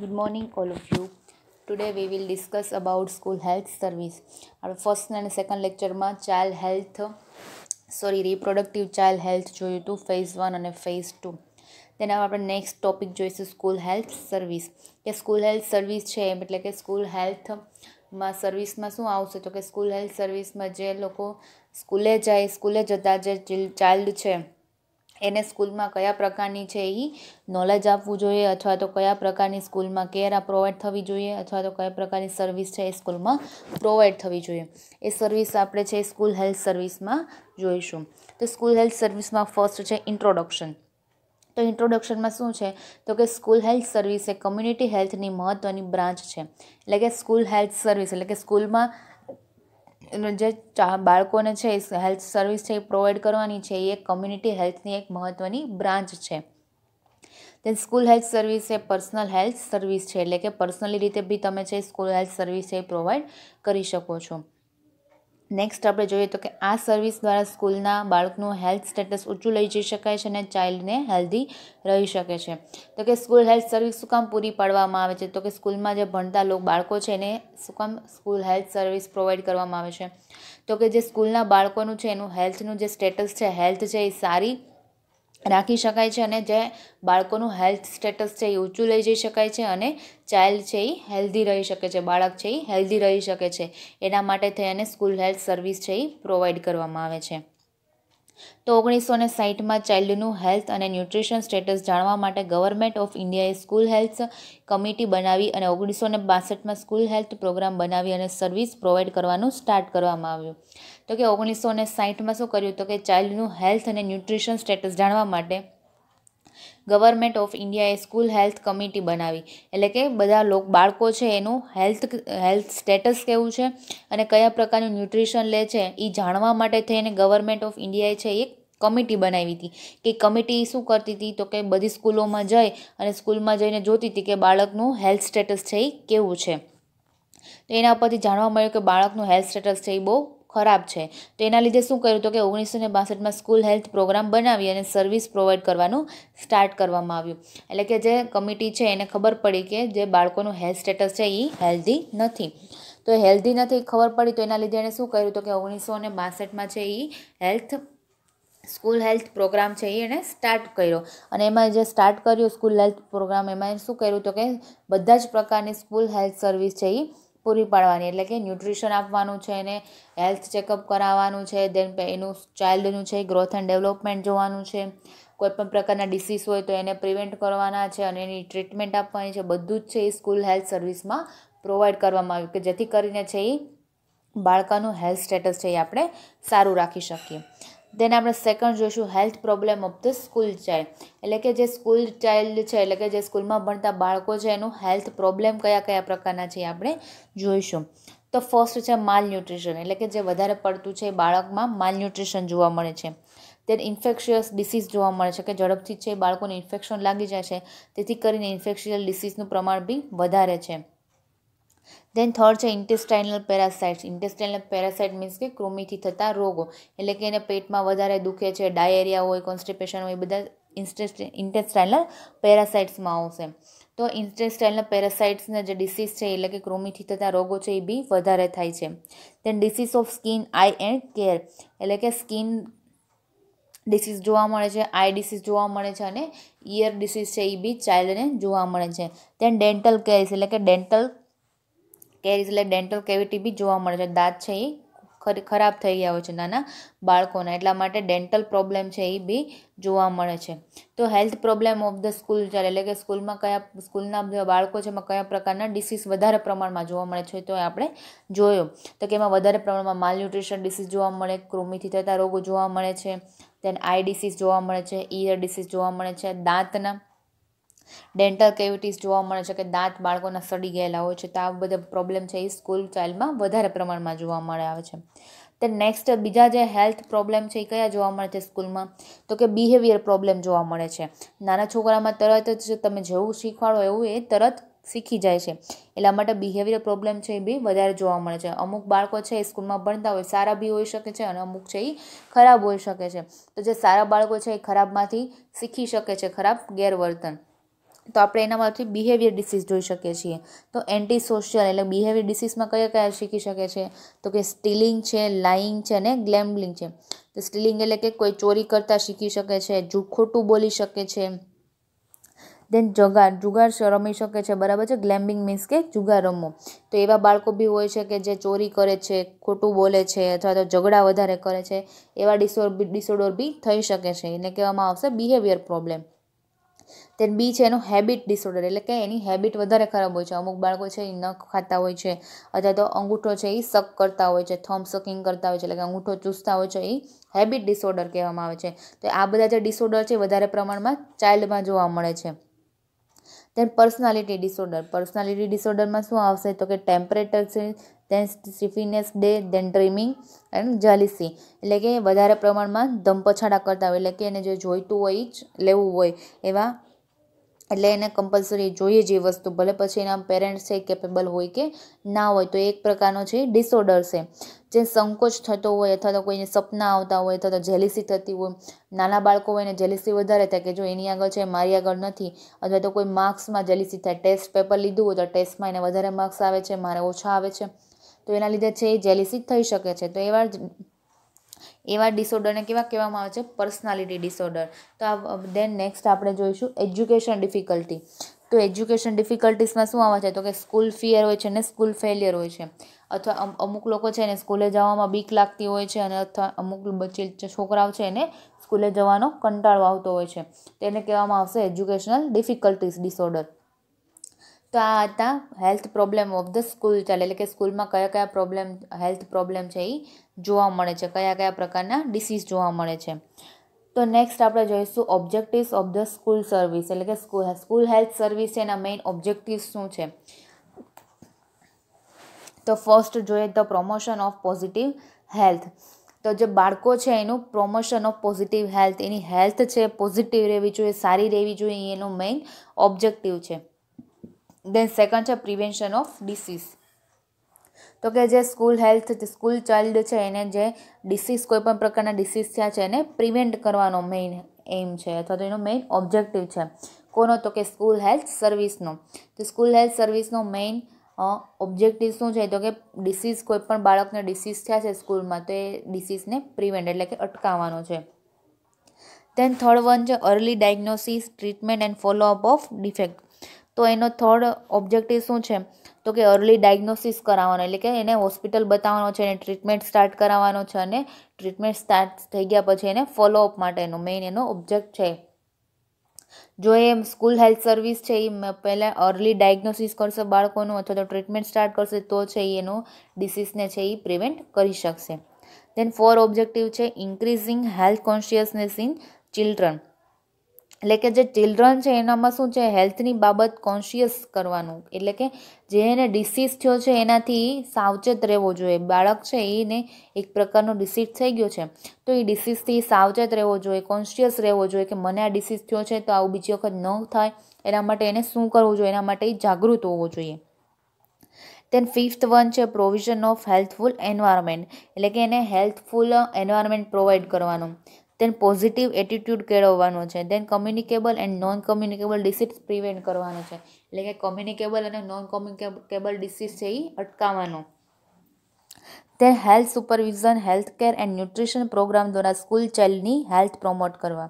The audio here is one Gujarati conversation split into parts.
good morning all of you today we will discuss about school health service આપણે ફર્સ્ટ અને સેકન્ડ લેક્ચરમાં child health sorry reproductive child health જોયું હતું ફેઝ વન અને ફેઝ ટુ તેના આપણે નેક્સ્ટ ટોપિક જોઈશું સ્કૂલ હેલ્થ સર્વિસ કે સ્કૂલ હેલ્થ સર્વિસ છે એમ એટલે કે સ્કૂલ હેલ્થમાં સર્વિસમાં શું આવશે તો કે સ્કૂલ હેલ્થ સર્વિસમાં જે લોકો સ્કૂલે જાય સ્કૂલે જતા જે ચાઇલ્ડ છે એને સ્કૂલમાં કયા પ્રકારની છે એ નોલેજ આપવું જોઈએ અથવા તો કયા પ્રકારની સ્કૂલમાં કેર આ પ્રોવાઈડ થવી જોઈએ અથવા તો કયા પ્રકારની સર્વિસ છે એ સ્કૂલમાં પ્રોવાઈડ થવી જોઈએ એ સર્વિસ આપણે છે સ્કૂલ હેલ્થ સર્વિસમાં જોઈશું તો સ્કૂલ હેલ્થ સર્વિસમાં ફર્સ્ટ છે ઇન્ટ્રોડક્શન તો ઇન્ટ્રોડક્શનમાં શું છે તો કે સ્કૂલ હેલ્થ સર્વિસ એ કમ્યુનિટી હેલ્થની મહત્ત્વની બ્રાન્ચ છે એટલે કે સ્કૂલ હેલ્થ સર્વિસ એટલે કે સ્કૂલમાં જે બાળકોને છે હેલ્થ સર્વિસ છે એ પ્રોવાઈડ કરવાની છે એ કમ્યુનિટી હેલ્થની એક મહત્ત્વની બ્રાન્ચ છે તે સ્કૂલ હેલ્થ સર્વિસ એ પર્સનલ હેલ્થ સર્વિસ છે એટલે કે પર્સનલી રીતે બી તમે છે સ્કૂલ હેલ્થ સર્વિસ છે એ પ્રોવાઈડ કરી શકો છો નેક્સ્ટ આપણે જોઈએ તો કે આ સર્વિસ દ્વારા સ્કૂલના બાળકનું હેલ્થ સ્ટેટસ ઊંચું લઈ જઈ શકાય છે અને ચાઇલ્ડને હેલ્ધી રહી શકે છે તો કે સ્કૂલ હેલ્થ સર્વિસ શું કામ પૂરી પાડવામાં આવે છે તો કે સ્કૂલમાં જે ભણતા લોકો બાળકો છે એને શું કામ સ્કૂલ હેલ્થ સર્વિસ પ્રોવાઈડ કરવામાં આવે છે તો કે જે સ્કૂલના બાળકોનું છે એનું હેલ્થનું જે સ્ટેટસ છે હેલ્થ છે એ સારી રાખી શકાય છે અને જે બાળકોનું હેલ્થ સ્ટેટસ છે એ ઊંચું લઈ જઈ શકાય છે અને ચાઇલ્ડ છે એ હેલ્ધી રહી શકે છે બાળક છે એ હેલ્ધી રહી શકે છે એના માટે થઈ અને સ્કૂલ હેલ્થ સર્વિસ છે એ પ્રોવાઈડ કરવામાં આવે છે તો ઓગણીસો ને સાહીઠમાં ચાઇલ્ડનું હેલ્થ અને ન્યુટ્રિશન સ્ટેટસ જાણવા માટે ગવર્મેન્ટ ઓફ ઇન્ડિયાએ સ્કૂલ હેલ્થ કમિટી બનાવી અને ઓગણીસો ને બાસઠમાં સ્કૂલ હેલ્થ પ્રોગ્રામ બનાવી અને સર્વિસ પ્રોવાઈડ કરવાનું સ્ટાર્ટ કરવામાં આવ્યું તો કે ઓગણીસો ને સાહીઠમાં શું કર્યું તો કે ચાઇલ્ડનું હેલ્થ અને ન્યુટ્રિશન સ્ટેટસ જાણવા માટે ગવર્મેન્ટ ઓફ ઇન્ડિયાએ સ્કૂલ હેલ્થ કમિટી બનાવી એટલે કે બધા લોક બાળકો છે એનું હેલ્થ હેલ્થ સ્ટેટસ કેવું છે અને કયા પ્રકારનું ન્યુટ્રિશન લે છે એ જાણવા માટે થઈને ગવર્મેન્ટ ઓફ ઇન્ડિયાએ છે એક કમિટી બનાવી હતી કે કમિટી શું કરતી હતી તો કે બધી સ્કૂલોમાં જઈ અને સ્કૂલમાં જઈને જોતી હતી કે બાળકનું હેલ્થ સ્ટેટસ છે એ કેવું છે તો એના પરથી જાણવા મળ્યું કે બાળકનું હેલ્થ સ્ટેટસ છે એ બહુ ખરાબ છે તેના લીધે શું કર્યું તો કે ઓગણીસો ને બાસઠમાં સ્કૂલ હેલ્થ પ્રોગ્રામ બનાવી અને સર્વિસ પ્રોવાઈડ કરવાનું સ્ટાર્ટ કરવામાં આવ્યું એટલે કે જે કમિટી છે એને ખબર પડી કે જે બાળકોનું હેલ્થ સ્ટેટસ છે એ હેલ્ધી નથી તો હેલ્ધી નથી ખબર પડી તો એના લીધે એણે શું કર્યું તો કે ઓગણીસો ને બાસઠમાં છે એ હેલ્થ સ્કૂલ હેલ્થ પ્રોગ્રામ છે એ એણે સ્ટાર્ટ કર્યો અને એમાં જે સ્ટાર્ટ કર્યો સ્કૂલ હેલ્થ પ્રોગ્રામ એમાં શું કર્યું તો કે બધા જ પ્રકારની સ્કૂલ હેલ્થ સર્વિસ છે એ પૂરી પાડવાની એટલે કે ન્યુટ્રિશન આપવાનું છે એને હેલ્થ ચેકઅપ કરાવવાનું છે દેન એનું ચાઇલ્ડનું છે ગ્રોથ એન્ડ ડેવલપમેન્ટ જોવાનું છે કોઈપણ પ્રકારના ડિસીઝ હોય તો એને પ્રિવેન્ટ કરવાના છે અને એની ટ્રીટમેન્ટ આપવાની છે બધું જ છે એ સ્કૂલ હેલ્થ સર્વિસમાં પ્રોવાઈડ કરવામાં આવ્યું કે જેથી કરીને છે એ બાળકાનું હેલ્થ સ્ટેટસ છે એ આપણે સારું રાખી શકીએ દેન આપણે સેકન્ડ જોઈશું health problem of the school child એટલે કે જે સ્કૂલ ચાઇલ્ડ છે એટલે કે જે સ્કૂલમાં ભણતા બાળકો છે એનું હેલ્થ પ્રોબ્લેમ કયા કયા પ્રકારના છે આપણે જોઈશું તો ફર્સ્ટ છે માલ ન્યુટ્રિશન એટલે કે જે વધારે પડતું છે બાળકમાં માલ ન્યુટ્રિશન જોવા મળે છે તેને ઇન્ફેક્શિયસ ડિસીઝ જોવા મળે છે કે ઝડપથી છે બાળકોને ઇન્ફેક્શન લાગી જાય છે તેથી કરીને ઇન્ફેક્શિયલ ડિસીઝનું પ્રમાણ બી વધારે છે દેન થર્ડ છે intestinal parasites intestinal parasite means કે કૃમિથી થતા રોગો એટલે કે એને પેટમાં વધારે દુખે છે ડાયેરિયા હોય કોન્સ્ટિપેશન હોય બધા ઇન્ટેસ્ટાઇનલ પેરાસાઇટ્સમાં આવશે તો ઇન્ટેસ્ટાઇનલ પેરાસાઇટ્સના જે ડિસીઝ છે એટલે કે કૃમિથી થતા રોગો છે એ બી વધારે થાય છે then disease of skin eye and care એટલે કે સ્કિન ડિસીઝ જોવા મળે છે આઈ ડિસીઝ જોવા મળે છે અને ઇયર ડિસીઝ છે એ બી ચાઇલ્ડને જોવા મળે છે દેન ડેન્ટલ કેર એટલે કે ડેન્ટલ કેરીઝ એટલે ડેન્ટલ કેવિટી બી જોવા મળે છે દાંત છે એ ખરાબ થઈ ગયા હોય છે નાના બાળકોના એટલા માટે ડેન્ટલ પ્રોબ્લેમ છે એ બી જોવા મળે છે તો health problem of the school ચાલે એટલે કે સ્કૂલમાં કયા સ્કૂલના બાળકો છે એમાં કયા પ્રકારના ડિસીઝ વધારે પ્રમાણમાં જોવા મળે છે તો આપણે જોયો તો કે એમાં વધારે પ્રમાણમાં માલન્યુટ્રિશન ડિસીઝ જોવા મળે કૃમિથી થતા રોગો જોવા મળે છે તેને આઈ ડિસીઝ જોવા મળે છે ઇયર ડિસીઝ જોવા મળે છે દાંતના ડેન્ટલ કેવિટીઝ જોવા મળે છે કે દાંત બાળકોના સડી ગયેલા હોય છે તો આ બધા પ્રોબ્લેમ છે એ સ્કૂલ ચાઇલ્ડમાં વધારે પ્રમાણમાં જોવા મળે આવે છે તે નેક્સ્ટ બીજા જે હેલ્થ પ્રોબ્લેમ છે એ કયા જોવા મળે છે સ્કૂલમાં તો કે બિહેવિયર પ્રોબ્લેમ જોવા મળે છે નાના છોકરામાં તરત જ તમે જેવું શીખવાડો એવું એ તરત શીખી જાય છે એટલા માટે બિહેવિયર પ્રોબ્લેમ છે એ બી વધારે જોવા મળે છે અમુક બાળકો છે એ સ્કૂલમાં ભણતા હોય સારા બી હોઈ શકે છે અને અમુક છે એ ખરાબ હોઈ શકે છે તો જે સારા બાળકો છે એ ખરાબમાંથી શીખી શકે છે ખરાબ ગેરવર્તન તો આપણે એનામાંથી બિહેવિયર ડિસીઝ જોઈ શકીએ છીએ તો એન્ટી સોશિયલ એટલે બિહેવિયર ડિસીઝમાં કયા કયા શીખી શકે છે તો કે સ્ટીલિંગ છે લાઇંગ છે અને ગ્લેમ્બલિંગ છે તો સ્ટીલિંગ એટલે કે કોઈ ચોરી કરતાં શીખી શકે છે ખોટું બોલી શકે છે દેન જગાર જુગાર રમી શકે છે બરાબર છે ગ્લેમ્બિંગ મીન્સ કે જુગાર રમવો તો એવા બાળકો બી હોય છે કે જે ચોરી કરે છે ખોટું બોલે છે અથવા તો ઝઘડા વધારે કરે છે એવા ડિસઓર્ડ ડિસઓર્ડર બી થઈ શકે છે એને કહેવામાં આવશે બિહેવિયર પ્રોબ્લેમ તેન બી છે એનું હેબિટ ડિસઓર્ડર એટલે કે એની હેબિટ વધારે ખરાબ હોય છે અમુક બાળકો છે એ નખ ખાતા હોય છે અથવા તો અંગૂઠો છે એ સક કરતા હોય છે થમ સકિંગ કરતા હોય છે એટલે કે અંગૂઠો ચૂસતા હોય છે એ હેબિટ ડિસઓર્ડર કહેવામાં આવે છે તો આ બધા જે ડિસઓર્ડર છે વધારે પ્રમાણમાં ચાઇલ્ડમાં જોવા મળે છે તેન પર્સનાલિટી ડિસઓર્ડર પર્સનાલિટી ડિસઓર્ડરમાં શું આવશે તો કે ટેમ્પરેચર છે then stiffness day then dreaming and jealousy એટલે કે વધારે પ્રમાણમાં ધમપછાડા કરતા હોય એટલે કે એને જે જોઈતું હોય જ લેવું હોય એવા એટલે એને કમ્પલસરી જોઈએ જે વસ્તુ ભલે પછી એના પેરેન્ટ્સ છે કેપેબલ હોય કે ના હોય તો એક પ્રકારનો છે ડિસઓર્ડર છે જે સંકોચ થતો હોય અથવા તો કોઈને સપના આવતા હોય અથવા તો જેલિસી થતી હોય નાના બાળકો હોય ને જેલિસી વધારે થાય કે જો એની આગળ છે મારી આગળ નથી અથવા તો કોઈ માર્ક્સમાં જેલિસી થાય ટેસ્ટ પેપર લીધું હોય તો ટેસ્ટમાં એને વધારે માર્ક્સ આવે છે મારે ઓછા આવે છે તો એના લીધે છે એ જેલિસી થઈ શકે છે તો એવા એવા ડિસઓર્ડરને કેવા કહેવામાં આવે છે પર્સનાલિટી ડિસઓર્ડર તો આ દેન નેક્સ્ટ આપણે જોઈશું એજ્યુકેશન ડિફિકલ્ટી તો એજ્યુકેશન ડિફિકલ્ટીસમાં શું આવે છે તો કે સ્કૂલ ફિયર હોય છે ને સ્કૂલ ફેલિયર હોય છે અથવા અમુક લોકો છે ને સ્કૂલે જવામાં બીક લાગતી હોય છે અને અથવા અમુક બચ્ચે છોકરાઓ છે એને સ્કૂલે જવાનો કંટાળો આવતો હોય છે તેને કહેવામાં આવશે એજ્યુકેશનલ ડિફિકલ્ટીસ ડિસઓર્ડર તો આ હતા health problem of the school ચાલે એટલે કે સ્કૂલમાં કયા કયા પ્રોબ્લેમ હેલ્થ પ્રોબ્લેમ છે એ જોવા મળે છે કયા કયા પ્રકારના ડિસીઝ જોવા મળે છે તો નેક્સ્ટ આપણે જોઈશું objectives of the school service એટલે કે સ્કૂલ સ્કૂલ હેલ્થ સર્વિસ છે એના મેઇન ઓબ્જેક્ટિવ શું છે તો ફર્સ્ટ જોઈએ તો પ્રમોશન ઓફ પોઝિટિવ હેલ્થ તો જે બાળકો છે એનું પ્રોમોશન ઓફ પોઝિટિવ હેલ્થ એની હેલ્થ છે પોઝિટિવ રહેવી જોઈએ સારી રહેવી જોઈએ એનું મેઇન ઓબ્જેક્ટિવ છે દેન સેકન્ડ છે પ્રિવેન્શન ઓફ ડિસીઝ તો કે જે સ્કૂલ હેલ્થ સ્કૂલ ચાઇલ્ડ છે એને જે ડિસીઝ કોઈપણ પ્રકારના ડિસીઝ થયા છે એને પ્રિવેન્ટ કરવાનો મેઇન એમ છે અથવા તો એનો મેઇન ઓબ્જેક્ટિવ છે કોનો તો કે સ્કૂલ હેલ્થ સર્વિસનો તો સ્કૂલ હેલ્થ સર્વિસનો મેઇન ઓબ્જેક્ટિવ શું છે તો કે ડિસીઝ કોઈપણ બાળકને ડિસીઝ થયા છે સ્કૂલમાં તો એ ડિસીઝને પ્રિવેન્ટ એટલે કે અટકાવવાનો છે દેન થર્ડ વન છે early diagnosis treatment and follow up of defect તો એનો થર્ડ ઓબ્જેક્ટિવ શું છે તો કે અર્લી ડાયગ્નોસિસ કરાવવાનો એટલે કે એને હોસ્પિટલ બતાવવાનો છે એને ટ્રીટમેન્ટ સ્ટાર્ટ કરાવવાનો છે અને ટ્રીટમેન્ટ સ્ટાર્ટ થઈ ગયા પછી એને ફોલોઅપ માટેનો મેઇન એનો ઓબ્જેક્ટ છે જો એ સ્કૂલ હેલ્થ સર્વિસ છે એ પહેલાં અર્લી ડાયગ્નોસિસ કરશે બાળકોનું અથવા તો ટ્રીટમેન્ટ સ્ટાર્ટ કરશે તો છે એ એનો ડિસીઝને છે એ પ્રિવેન્ટ કરી શકશે દેન ફોર ઓબ્જેક્ટિવ છે increasing health consciousness in children એટલે કે જે ચિલ્ડ્રન છે એનામાં શું છે હેલ્થની બાબત કોન્શિયસ કરવાનું એટલે કે જે એને ડિસીઝ થયો છે એનાથી સાવચેત રહેવો જોઈએ બાળક છે એને એક પ્રકારનો ડિસીઝ થઈ ગયો છે તો એ ડિસીઝથી સાવચેત રહેવો જોઈએ કોન્શિયસ રહેવો જોઈએ કે મને આ ડિસીઝ થયો છે તો આવું બીજી વખત ન થાય એના માટે એને શું કરવું જોઈએ એના માટે જાગૃત હોવો જોઈએ દેન ફિફ્થ વન છે પ્રોવિઝન ઓફ હેલ્થફુલ એન્વાયરમેન્ટ એટલે કે એને હેલ્થફુલ એન્વાયરમેન્ટ પ્રોવાઈડ કરવાનું દેન પોઝિટિવ એટીટ્યૂડ કેળવવાનો છે then communicable and non communicable disease prevent કરવાનો છે એટલે કે કોમ્યુનિકેબલ અને નોન કોમ્યુનિકેબલ ડિસીઝ છે એ અટકાવવાનો then health supervision health care and nutrition programme દ્વારા સ્કૂલ ચાઇલ્ડની હેલ્થ પ્રોમોટ કરવા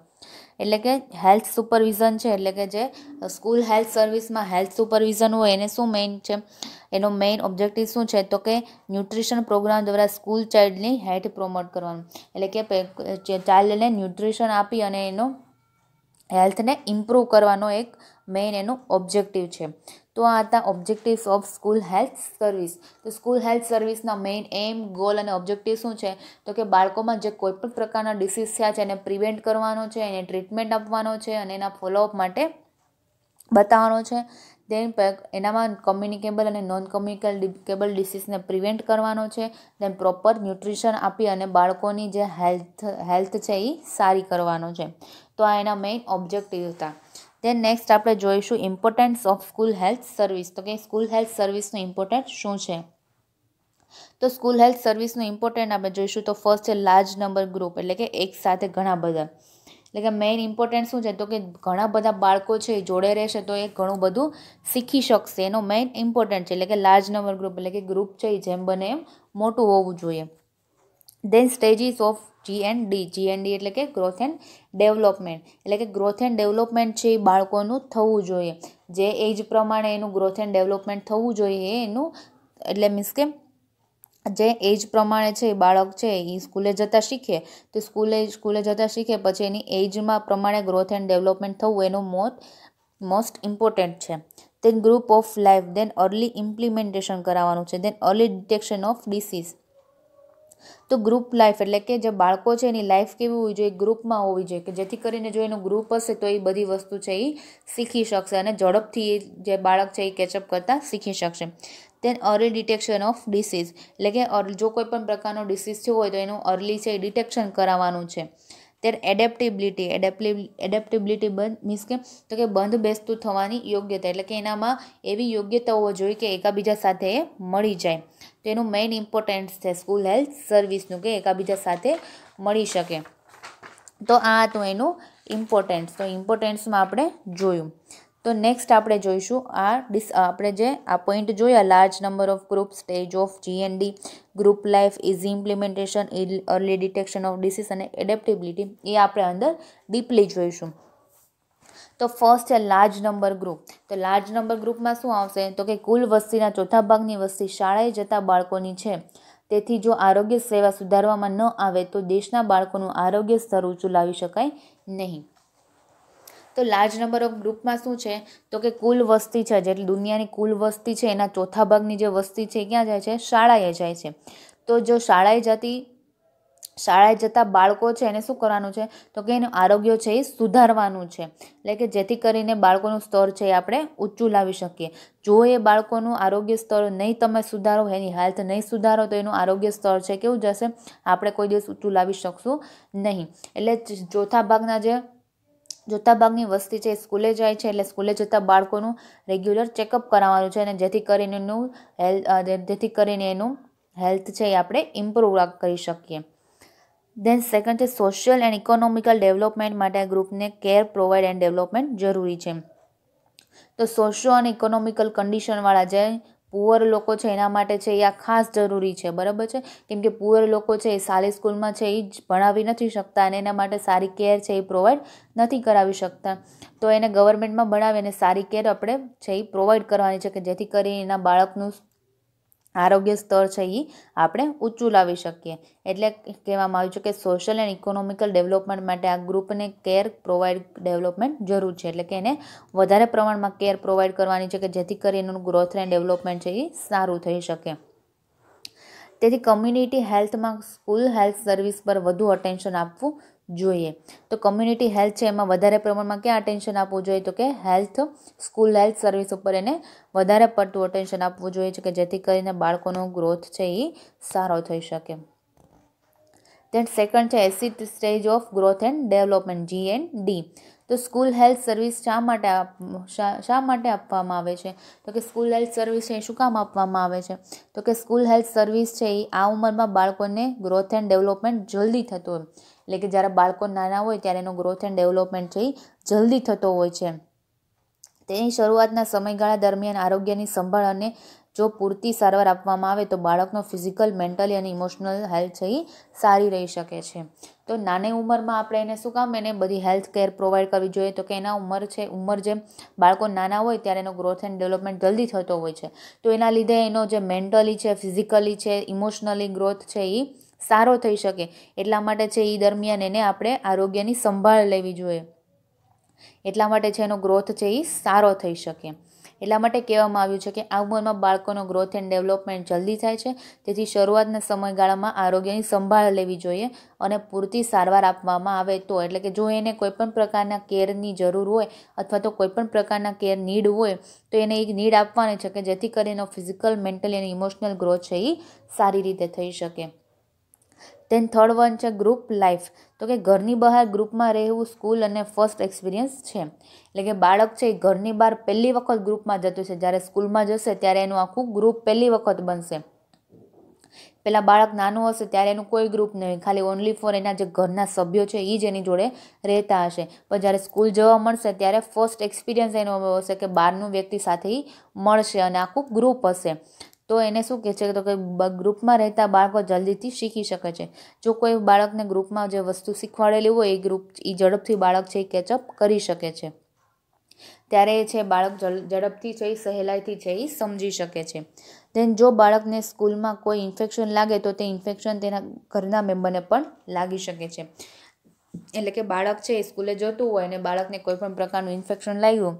એટલે કે હેલ્થ સુપરવિઝન છે એટલે કે જે સ્કૂલ હેલ્થ સર્વિસમાં હેલ્થ સુપરવિઝન હોય એને શું મેઇન છે એનો મેઇન ઓબ્જેક્ટિવ શું છે તો કે ન્યુટ્રિશન પ્રોગ્રામ દ્વારા સ્કૂલ ચાઇલ્ડની હેલ્થ પ્રોમોટ કરવાનું એટલે કે ચાઇલ્ડને ન્યુટ્રિશન આપી અને એનો હેલ્થને ઇમ્પ્રૂવ કરવાનો એક મેઇન એનું ઓબ્જેક્ટિવ છે તો આ હતા objectives of school health service તો સ્કૂલ હેલ્થ સર્વિસના મેઇન એમ ગોલ અને ઓબ્જેક્ટિવ શું છે તો કે બાળકોમાં જે કોઈપણ પ્રકારના ડિસીઝ થયા છે એને પ્રિવેન્ટ કરવાનો છે એને ટ્રીટમેન્ટ આપવાનો છે અને એના ફોલોઅપ માટે બતાવવાનો છે દેન એનામાં કોમ્યુનિકેબલ અને નોન કમ્યુનિકેબલ ડિસીઝને પ્રિવેન્ટ કરવાનો છે દેન પ્રોપર ન્યુટ્રિશન આપી અને બાળકોની જે હેલ્થ હેલ્થ છે એ સારી કરવાનો છે તો આ એના મેઇન ઓબ્જેક્ટિવ હતા દેન નેક્સ્ટ આપણે જોઈશું importance of school health service તો કે સ્કૂલ હેલ્થ સર્વિસનું ઇમ્પોર્ટન્ટ શું છે તો સ્કૂલ હેલ્થ સર્વિસનું ઇમ્પોર્ટન્ટ આપણે જોઈશું તો ફર્સ્ટ છે લાર્જ નંબર ગ્રુપ એટલે કે એક સાથે ઘણા બધા એટલે કે મેઇન ઇમ્પોર્ટન્ટ શું છે તો કે ઘણા બધા બાળકો છે એ જોડે રહેશે તો એ ઘણું બધું શીખી શકશે એનો મેઇન ઇમ્પોર્ટન્ટ છે એટલે કે લાર્જ નંબર ગ્રુપ એટલે કે ગ્રુપ છે એ જેમ બને એમ મોટું હોવું જોઈએ then stages of G G and D and D એટલે કે ગ્રોથ એન્ડ ડેવલપમેન્ટ એટલે કે ગ્રોથ એન્ડ ડેવલપમેન્ટ છે એ બાળકોનું થવું જોઈએ જે એજ પ્રમાણે એનું ગ્રોથ એન્ડ ડેવલપમેન્ટ થવું જોઈએ એનું એટલે મીન્સ કે જે એજ પ્રમાણે છે એ બાળક છે એ સ્કૂલે જતાં શીખે તો સ્કૂલે સ્કૂલે જતાં શીખે પછી એની એજમાં પ્રમાણે ગ્રોથ એન્ડ ડેવલપમેન્ટ થવું એનું મોત મોસ્ટ ઇમ્પોર્ટન્ટ છે then group of life then early implementation કરાવવાનું છે then early detection of disease તો ગ્રુપ લાઈફ એટલે કે જે બાળકો છે એની લાઈફ કેવી હોવી જોઈએ ગ્રુપમાં હોવી જોઈએ કે જેથી કરીને જો એનું ગ્રુપ હશે તો એ બધી વસ્તુ છે એ શીખી શકશે અને ઝડપથી જે બાળક છે એ કેચઅપ કરતાં શીખી શકશે then early detection of disease એટલે કે જો કોઈ પણ પ્રકારનો ડિસીઝ થયો હોય તો એનું અર્લી છે એ ડિટેક્શન કરાવવાનું છે ત્યારે એડેપ્ટેબિલિટી એડેપ્ટેબિલિટી બંધ મીન્સ કે તો કે બંધ બેસતું થવાની યોગ્યતા એટલે કે એનામાં એવી યોગ્યતા હોવી જોઈએ કે એકાબીજા સાથે મળી જાય તેનું મેઇન ઇમ્પોર્ટન્સ છે સ્કૂલ હેલ્થ સર્વિસનું કે એકબીજા સાથે મળી શકે તો આ હતું એનું ઇમ્પોર્ટન્સ તો ઇમ્પોર્ટન્સમાં આપણે જોયું તો નેક્સ્ટ આપણે જોઈશું આ ડિસ આપણે જે આ પોઈન્ટ જોયા large number of group stage of G and D group life easy implementation early detection of disease અને એડેપ્ટેબિલિટી એ આપણે અંદર ડીપલી જોઈશું તો ફર્સ્ટ છે લાર્જ નંબર ગ્રુપ તો લાર્જ નંબર ગ્રુપમાં શું આવશે તો કે કુલ વસ્તીના ચોથા ભાગની વસ્તી શાળાએ જતા બાળકોની છે તેથી જો આરોગ્ય સેવા સુધારવામાં ન આવે તો દેશના બાળકોનું આરોગ્ય સ્તર ઊંચું લાવી શકાય નહીં તો લાર્જ નંબર ઓફ ગ્રુપમાં શું છે તો કે કુલ વસ્તી છે જેટલી દુનિયાની કુલ વસ્તી છે એના ચોથા ભાગની જે વસ્તી છે ક્યાં જાય છે શાળાએ જાય છે તો જો શાળાએ જતી શાળાએ જતા બાળકો છે એને શું કરવાનું છે તો કે એનું આરોગ્ય છે એ સુધારવાનું છે એટલે કે જેથી કરીને બાળકોનું સ્તર છે એ આપણે ઊંચું લાવી શકીએ જો એ બાળકોનું આરોગ્ય સ્તર નહીં તમે સુધારો એની હેલ્થ નહીં સુધારો તો એનું આરોગ્ય સ્તર છે કેવું જશે આપણે કોઈ દિવસ ઊંચું લાવી શકશું નહીં એટલે ચોથા ભાગના જે જોતા ભાગની વસ્તી છે એ સ્કૂલે જાય છે એટલે સ્કૂલે જતા બાળકોનું રેગ્યુલર ચેકઅપ કરાવવાનું છે અને જેથી કરીને એનું હેલ્થ જેથી કરીને એનું હેલ્થ છે એ આપણે ઇમ્પ્રૂવ કરી શકીએ દેન સેકન્ડ છે સોશિયલ એન્ડ ઇકોનોમિકલ ડેવલપમેન્ટ માટે આ ગ્રુપને કેર પ્રોવાઈડ એન્ડ ડેવલપમેન્ટ જરૂરી છે તો સોશિયો અને ઇકોનોમિકલ કન્ડિશનવાળા જે પુઅર લોકો છે એના માટે છે એ આ ખાસ જરૂરી છે બરાબર છે કેમ કે પુઅર લોકો છે એ સારી સ્કૂલમાં છે એ જ ભણાવી નથી શકતા અને એના માટે સારી કેર છે એ પ્રોવાઈડ નથી કરાવી શકતા તો એને ગવર્મેન્ટમાં ભણાવી અને સારી કેર આપણે છે એ પ્રોવાઈડ કરવાની છે કે જેથી કરી એના બાળકનું આરોગ્ય સ્તર છે એ આપણે ઊંચું લાવી શકીએ એટલે કહેવામાં આવ્યું છે કે સોશિયલ એન્ડ ઇકોનોમિકલ ડેવલપમેન્ટ માટે આ ગ્રુપને કેર પ્રોવાઈડ ડેવલપમેન્ટ જરૂર છે એટલે કે એને વધારે પ્રમાણમાં કેર પ્રોવાઈડ કરવાની છે કે જેથી કરી એનું ગ્રોથ એન્ડ ડેવલપમેન્ટ છે એ સારું થઈ શકે તેથી કમ્યુનિટી હેલ્થમાં સ્કૂલ હેલ્થ સર્વિસ પર વધુ અટેન્શન આપવું જોઈએ તો કમ્યુનિટી હેલ્થ છે એમાં વધારે પ્રમાણમાં ક્યાં અટેન્શન આપવું જોઈએ તો કે હેલ્થ સ્કૂલ હેલ્થ સર્વિસ ઉપર એને વધારે પડતું અટેન્શન આપવું જોઈએ છે કે જેથી કરીને બાળકોનો ગ્રોથ છે એ સારો થઈ શકે દેન સેકન્ડ છે acid stage of growth and development G and D તો સ્કૂલ હેલ્થ સર્વિસ શા માટે શા માટે આપવામાં આવે છે તો કે સ્કૂલ હેલ્થ સર્વિસ છે એ શું કામ આપવામાં આવે છે તો કે સ્કૂલ હેલ્થ સર્વિસ છે એ આ ઉંમરમાં બાળકોને ગ્રોથ એન્ડ ડેવલપમેન્ટ જલ્દી થતું હોય એટલે કે જ્યારે બાળકો નાના હોય ત્યારે એનો ગ્રોથ એન્ડ ડેવલપમેન્ટ છે એ જલ્દી થતો હોય છે તેની શરૂઆતના સમયગાળા દરમિયાન આરોગ્યની સંભાળ અને જો પૂરતી સારવાર આપવામાં આવે તો બાળકનો ફિઝિકલ મેન્ટલી અને ઇમોશનલ હેલ્થ છે એ સારી રહી શકે છે તો નાની ઉંમરમાં આપણે એને શું કામ એને બધી હેલ્થ કેર પ્રોવાઈડ કરવી જોઈએ તો કે એના ઉંમર છે ઉંમર જેમ બાળકો નાના હોય ત્યારે એનો ગ્રોથ એન્ડ ડેવલપમેન્ટ જલ્દી થતો હોય છે તો એના લીધે એનો જે મેન્ટલી છે ફિઝિકલી છે ઇમોશનલી ગ્રોથ છે એ સારો થઈ શકે એટલા માટે છે એ દરમિયાન એને આપણે આરોગ્યની સંભાળ લેવી જોઈએ એટલા માટે છે એનો ગ્રોથ છે એ સારો થઈ શકે એટલા માટે કહેવામાં આવ્યું છે કે આ ઉંમરમાં બાળકોનો ગ્રોથ એન્ડ ડેવલપમેન્ટ જલ્દી થાય છે તેથી શરૂઆતના સમયગાળામાં આરોગ્યની સંભાળ લેવી જોઈએ અને પૂરતી સારવાર આપવામાં આવે તો એટલે કે જો એને કોઈપણ પ્રકારના કેરની જરૂર હોય અથવા તો કોઈપણ પ્રકારના કેર નીડ હોય તો એને એ નીડ આપવાની છે કે જેથી કરીને ફિઝિકલ મેન્ટલી અને ઇમોશનલ ગ્રોથ છે એ સારી રીતે થઈ શકે ધેન થર્ડ વન છે ગ્રુપ લાઈફ તો કે ઘરની બહાર ગ્રુપમાં રહેવું સ્કૂલ અને ફર્સ્ટ એક્સપિરિયન્સ છે એટલે કે બાળક છે એ ઘરની બહાર પહેલી વખત ગ્રુપમાં જતું છે જ્યારે સ્કૂલમાં જશે ત્યારે એનું આખું ગ્રુપ પહેલી વખત બનશે પહેલાં બાળક નાનું હશે ત્યારે એનું કોઈ ગ્રુપ નહીં ખાલી ઓનલી ફોર એના જે ઘરના સભ્યો છે એ જ એની જોડે રહેતા હશે પણ જ્યારે સ્કૂલ જવા મળશે ત્યારે ફર્સ્ટ એક્સપિરિયન્સ એનો હશે કે બહારનું વ્યક્તિ સાથે મળશે અને આખું ગ્રુપ હશે તો એને શું કહે છે તો કે ગ્રુપમાં રહેતા બાળકો જલ્દીથી શીખી શકે છે જો કોઈ બાળકને ગ્રુપમાં જે વસ્તુ શીખવાડેલી હોય એ ગ્રુપ એ ઝડપથી બાળક છે એ કેચઅપ કરી શકે છે ત્યારે એ છે બાળક ઝડપથી છે એ સહેલાઈથી છે એ સમજી શકે છે દેન જો બાળકને સ્કૂલમાં કોઈ ઇન્ફેક્શન લાગે તો તે ઇન્ફેક્શન તેના ઘરના મેમ્બરને પણ લાગી શકે છે એટલે કે બાળક છે એ સ્કૂલે જતું હોય અને બાળકને કોઈ પણ પ્રકારનું ઇન્ફેક્શન લાગ્યું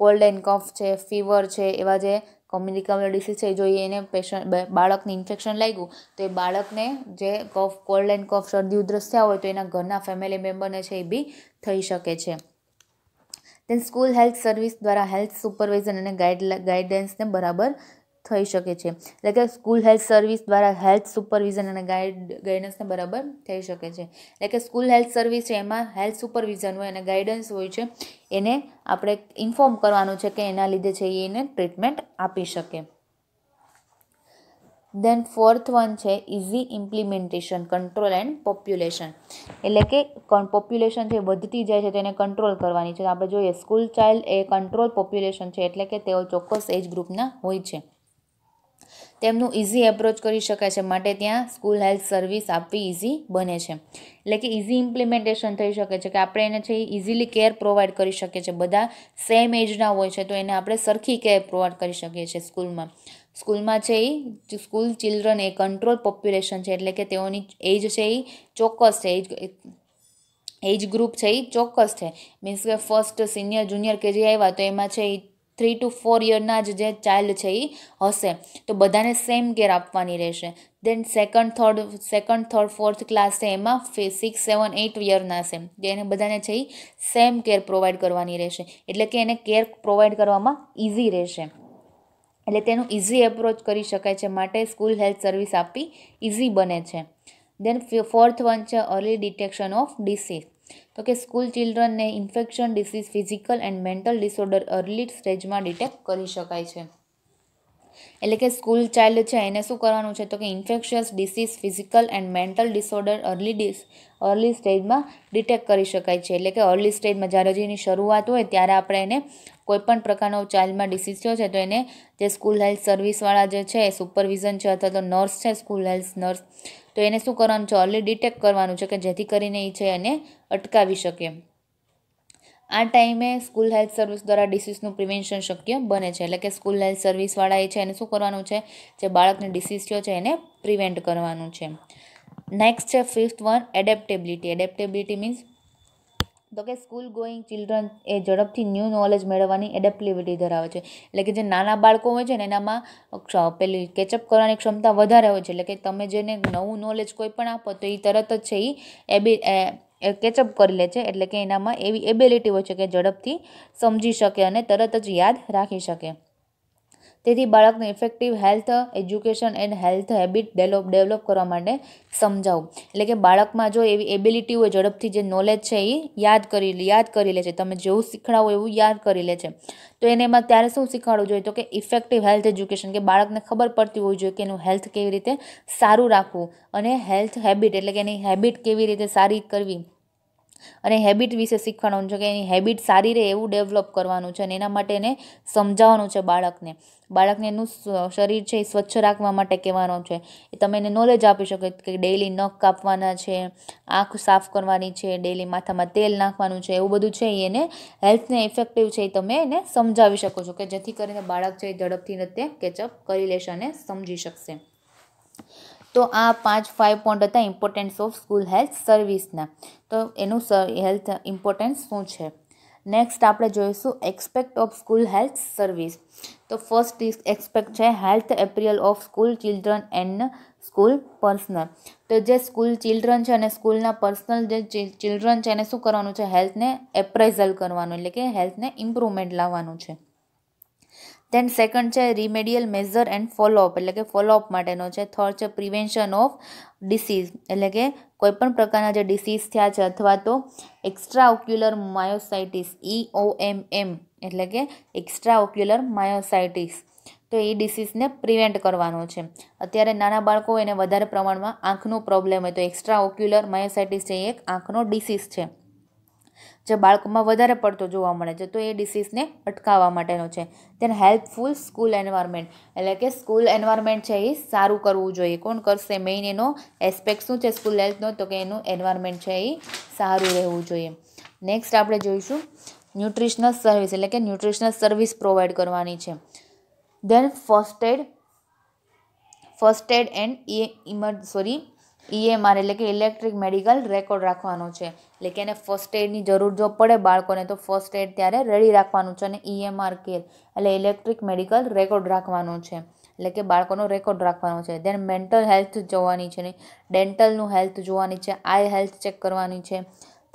કોલ્ડ એન્ડ કફ છે ફીવર છે એવા જે કોમ્યુનિકેબલ ડિસીઝ છે જોઈએ એને પેશન્ટ બાળકને ઇન્ફેક્શન લાગ્યું તો એ બાળકને જે કફ કોલ્ડ એન્ડ કફ શરદી ઉધરસ થયા હોય તો એના ઘરના ફેમિલી મેમ્બરને છે એ બી થઈ શકે છે દેન સ્કૂલ હેલ્થ સર્વિસ દ્વારા હેલ્થ સુપરવિઝન અને ગાઈડ ગાઈડન્સને બરાબર થઈ શકે છે એટલે કે સ્કૂલ હેલ્થ સર્વિસ દ્વારા હેલ્થ સુપરવિઝન અને ગાઈડ ગાઈડન્સને બરાબર થઈ શકે છે એટલે કે સ્કૂલ હેલ્થ સર્વિસ છે એમાં હેલ્થ સુપરવિઝન હોય અને ગાઈડન્સ હોય છે એને આપણે ઇન્ફોર્મ કરવાનું છે કે એના લીધે છે એને ટ્રીટમેન્ટ આપી શકે દેન ફોર્થ વન છે easy implementation control and population એટલે કે પોપ્યુલેશન છે વધતી જાય છે તેને કંટ્રોલ કરવાની છે આપણે જોઈએ સ્કૂલ ચાઇલ્ડ એ કંટ્રોલ પોપ્યુલેશન છે એટલે કે તેઓ ચોક્કસ એજ ગ્રુપના હોય છે તેમનું ઇઝી એપ્રોચ કરી શકાય છે માટે ત્યાં સ્કૂલ હેલ્થ સર્વિસ આપવી ઇઝી બને છે એટલે કે ઇઝી ઇમ્પ્લિમેન્ટેશન થઈ શકે છે કે આપણે એને છે ઇઝીલી કેર પ્રોવાઈડ કરી શકીએ છીએ બધા સેમ એજના હોય છે તો એને આપણે સરખી કેર પ્રોવાઈડ કરી શકીએ છીએ સ્કૂલમાં સ્કૂલમાં છે એ સ્કૂલ ચિલ્ડ્રન એ કંટ્રોલ પોપ્યુલેશન છે એટલે કે તેઓની એજ છે એ ચોક્કસ છે એજ એજ ગ્રુપ છે એ ચોક્કસ છે મીન્સ કે ફર્સ્ટ સિનિયર જુનિયર કેજી આવ્યા તો એમાં છે એ થ્રી ટુ ફોર યરના જ જે ચાઇલ્ડ છે એ હશે તો બધાને સેમ કેર આપવાની રહેશે then second third second third fourth class છે એમાં સિક્સ સેવન એટ યરના છે જેને બધાને છે એ સેમ કેર પ્રોવાઈડ કરવાની રહેશે એટલે કે એને કેર પ્રોવાઈડ કરવામાં ઇઝી રહેશે એટલે તેનું ઇઝી એપ્રોચ કરી શકાય છે માટે સ્કૂલ હેલ્થ સર્વિસ આપવી ઇઝી બને છે દેન ફોર્થ વન છે અર્લી ડિટેક્શન ઓફ ડિસીઝ તો કે સ્કૂલ ચિલ્ડ્રનને infection disease physical and mental disorder early સ્ટેજમાં ડિટેક્ટ કરી શકાય છે એટલે કે સ્કૂલ ચાઇલ્ડ છે એને શું કરવાનું છે તો કે infectious disease physical and mental disorder early dis early સ્ટેજમાં ડિટેક્ટ કરી શકાય છે એટલે કે અર્લી સ્ટેજમાં જ્યારે જેની શરૂઆત હોય ત્યારે આપણે એને કોઈપણ પ્રકારનો ચાઇલ્ડમાં ડિસીઝ થયો છે તો એને જે સ્કૂલ હેલ્થ સર્વિસવાળા જે છે સુપરવિઝન છે અથવા તો નર્સ છે સ્કૂલ હેલ્થ નર્સ તો એને શું કરવાનું છે અર્લી ડિટેક્ટ કરવાનું છે કે જેથી કરીને એ છે એને અટકાવી શકે આ ટાઈમે સ્કૂલ હેલ્થ સર્વિસ દ્વારા ડિસીઝનું પ્રિવેન્શન શક્ય બને છે એટલે કે સ્કૂલ હેલ્થ સર્વિસવાળાએ છે એને શું કરવાનું છે જે બાળકને ડિસીઝ થયો છે એને પ્રિવેન્ટ કરવાનું છે નેક્સ્ટ છે fifth one adaptability adaptability means તો કે સ્કૂલ ગોઈંગ ચિલ્ડ્રન એ ઝડપથી ન્યૂ નોલેજ મેળવવાની એડેપ્ટિવિટી ધરાવે છે એટલે કે જે નાના બાળકો હોય છે ને એનામાં પેલી કેચઅપ કરવાની ક્ષમતા વધારે હોય છે એટલે કે તમે જેને નવું નોલેજ કોઈ પણ આપો તો એ તરત જ છે એ એબી એ કેચઅપ કરી લે છે એટલે કે એનામાં એવી એબિલિટી હોય છે કે ઝડપથી સમજી શકે અને તરત જ યાદ રાખી શકે તેથી બાળકને effective health education and health habit develop develop કરવા માટે સમજાવું એટલે કે બાળકમાં જો એવી એબિલિટી હોય ઝડપથી જે નોલેજ છે એ યાદ કરી યાદ કરી લે છે તમે જેવું શીખડાવો એવું યાદ કરી લે છે તો એને એમાં ત્યારે શું શીખવાડવું જોઈએ તો કે ઇફેક્ટિવ હેલ્થ એજ્યુકેશન કે બાળકને ખબર પડતી હોવી જોઈએ કે એનું હેલ્થ કેવી રીતે સારું રાખવું અને હેલ્થ હેબિટ એટલે કે એની હેબિટ કેવી રીતે સારી કરવી અને હેબિટ વિશે શીખવાડવાનું છે કે એની હેબિટ સારી રહે એવું ડેવલપ કરવાનું છે અને એના માટે એને સમજાવવાનું છે બાળકને બાળકને એનું શરીર છે એ સ્વચ્છ રાખવા માટે કહેવાનો છે એ તમે એને નોલેજ આપી શકો કે ડેઇલી નખ કાપવાના છે આંખ સાફ કરવાની છે ડેઇલી માથામાં તેલ નાખવાનું છે એવું બધું છે એ એને હેલ્થને ઇફેક્ટિવ છે એ તમે એને સમજાવી શકો છો કે જેથી કરીને બાળક છે એ ઝડપથી રીતે કેચઅપ કરી લેશે અને સમજી શકશે તો આ પાંચ ફાઇવ પોઈન્ટ હતા ઇમ્પોર્ટન્સ ઓફ સ્કૂલ હેલ્થ સર્વિસના તો એનું હેલ્થ ઇમ્પોર્ટન્સ શું છે નેક્સ્ટ આપણે જોઈશું aspect of school health service તો ફર્સ્ટ એક્સપેક્ટ છે health appraisal of school children and school personal તો જે સ્કૂલ ચિલ્ડ્રન છે અને સ્કૂલના પર્સનલ જે ચિલ્ડ્રન છે એને શું કરવાનું છે હેલ્થને એપ્રેઝલ કરવાનું એટલે કે હેલ્થને ઇમ્પ્રુવમેન્ટ લાવવાનું છે ધેન સેકન્ડ છે રિમેડિયલ મેઝર એન્ડ ફોલોઅપ એટલે કે ફોલોઅપ માટેનો છે થર્ડ છે પ્રિવેન્શન ઓફ ડિસીઝ એટલે કે કોઈપણ પ્રકારના જે ડિસીઝ થયા છે અથવા તો એક્સ્ટ્રા ઓક્યુલર માયોસાઇટિસ ઈ ઓ એમ એટલે કે એક્સ્ટ્રા ઓક્યુલર માયોસાઇટિસ તો એ ડિસીઝને પ્રિવેન્ટ કરવાનો છે અત્યારે નાના બાળકો એને વધારે પ્રમાણમાં આંખનો પ્રોબ્લેમ હોય તો એક્સ્ટ્રા ઓક્યુલર માયોસાઇટિસ છે એ એક આંખનો ડિસીઝ છે જે બાળકોમાં વધારે પડતો જોવા મળે છે તો એ ડિસીઝને અટકાવવા માટેનો છે તેને હેલ્પફુલ સ્કૂલ એન્વાયરમેન્ટ એટલે કે સ્કૂલ એન્વાયરમેન્ટ છે એ સારું કરવું જોઈએ કોણ કરશે મેઇન એનો એસ્પેક્ટ શું છે સ્કૂલ હેલ્થનો તો કે એનું એન્વાયરમેન્ટ છે એ સારું રહેવું જોઈએ નેક્સ્ટ આપણે જોઈશું ન્યુટ્રિશનલ સર્વિસ એટલે કે ન્યુટ્રિશનલ સર્વિસ પ્રોવાઈડ કરવાની છે then first aid first aid and એ ઇમર સોરી ઈએમઆર એટલે કે ઇલેક્ટ્રિક મેડિકલ રેકોર્ડ રાખવાનું છે એટલે કે એને ફર્સ્ટ એડની જરૂર જો પડે બાળકોને તો ફર્સ્ટ એડ ત્યારે રેડી રાખવાનું છે અને ઈએમઆર e કેર એટલે ઇલેક્ટ્રિક મેડિકલ રેકોર્ડ રાખવાનું છે એટલે કે બાળકોનો રેકોર્ડ રાખવાનો છે ધેન મેન્ટલ હેલ્થ જોવાની છે ડેન્ટલનું હેલ્થ જોવાની છે આઈ હેલ્થ ચેક કરવાની છે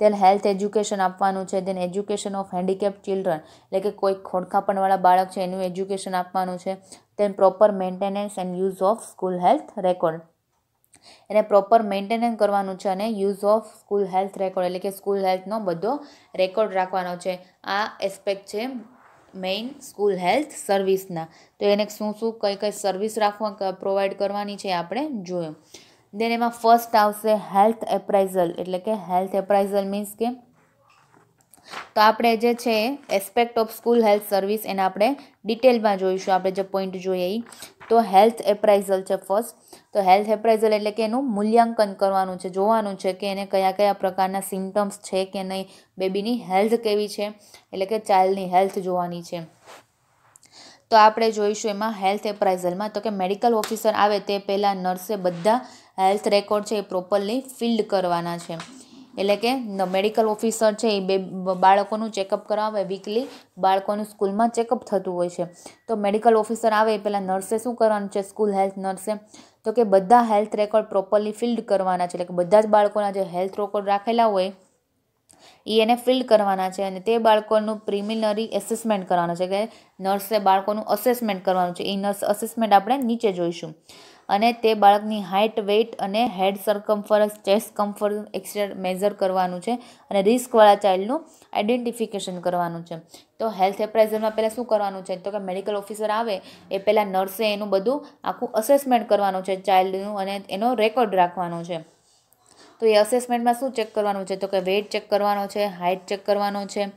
તેન હેલ્થ એજ્યુકેશન આપવાનું છે then education of handicap children એટલે કે કોઈ ખોડખાપણવાળા બાળક છે એનું એજ્યુકેશન આપવાનું છે then proper maintenance and use of school health record એને પ્રોપર મેન્ટેનન્સ કરવાનું છે અને use of school health record એટલે કે સ્કૂલ હેલ્થનો બધો રેકોર્ડ રાખવાનો છે આ એસ્પેક્ટ છે મેઇન સ્કૂલ હેલ્થ સર્વિસના તો એને શું શું કઈ કઈ સર્વિસ રાખવા પ્રોવાઈડ કરવાની છે આપણે જોયું દેન એમાં ફર્સ્ટ આવશે હેલ્થ એપ્રાઇઝલ એટલે કે હેલ્થ એપ્રાઇઝલ મીન્સ કે તો આપણે જે છે aspect of school health service એને આપણે ડિટેલમાં જોઈશું આપણે જે પોઈન્ટ જોઈએ એ તો હેલ્થ એપ્રાઇઝલ છે ફર્સ્ટ તો હેલ્થ એપ્રાઇઝલ એટલે કે એનું મૂલ્યાંકન કરવાનું છે જોવાનું છે કે એને કયા કયા પ્રકારના સિમ્ટમ્સ છે કે નહીં બેબીની હેલ્થ કેવી છે એટલે કે ચાઇલ્ડની હેલ્થ જોવાની છે તો આપણે જોઈશું એમાં હેલ્થ એપ્રાઇઝલમાં તો કે મેડિકલ ઓફિસર આવે તે પહેલાં નર્સે બધા હેલ્થ રેકોર્ડ છે એ પ્રોપરલી ફિલ્ડ કરવાના છે એટલે કે મેડિકલ ઓફિસર છે એ બે બાળકોનું ચેકઅપ કરાવે વીકલી બાળકોનું સ્કૂલમાં ચેકઅપ થતું હોય છે તો મેડિકલ ઓફિસર આવે એ પહેલાં નર્સે શું કરવાનું છે સ્કૂલ હેલ્થ નર્સે તો કે બધા હેલ્થ રેકોર્ડ પ્રોપરલી ફિલ્ડ કરવાના છે એટલે કે બધા જ બાળકોના જે હેલ્થ રેકોર્ડ રાખેલા હોય એ એને ફિલ્ડ કરવાના છે અને તે બાળકોનું પ્રિમિનરી એસેસમેન્ટ કરવાનું છે કે નર્સે બાળકોનું અસેસમેન્ટ કરવાનું છે એ નર્સ અસેસમેન્ટ આપણે નીચે જોઈશું અને તે બાળકની હાઇટ વેઇટ અને head circumference chest comfort extra measure કરવાનું છે અને રિસ્કવાળા ચાઇલ્ડનું આઈડેન્ટિફિકેશન કરવાનું છે તો હેલ્થ એપ્રાઇઝરમાં પહેલાં શું કરવાનું છે તો કે મેડિકલ ઓફિસર આવે એ પહેલાં નર્સે એનું બધું આખું અસેસમેન્ટ કરવાનું છે ચાઇલ્ડનું અને એનો રેકોર્ડ રાખવાનો છે તો એ અસેસમેન્ટમાં શું ચેક કરવાનું છે તો કે વેઇટ ચેક કરવાનો છે હાઇટ ચેક કરવાનો છે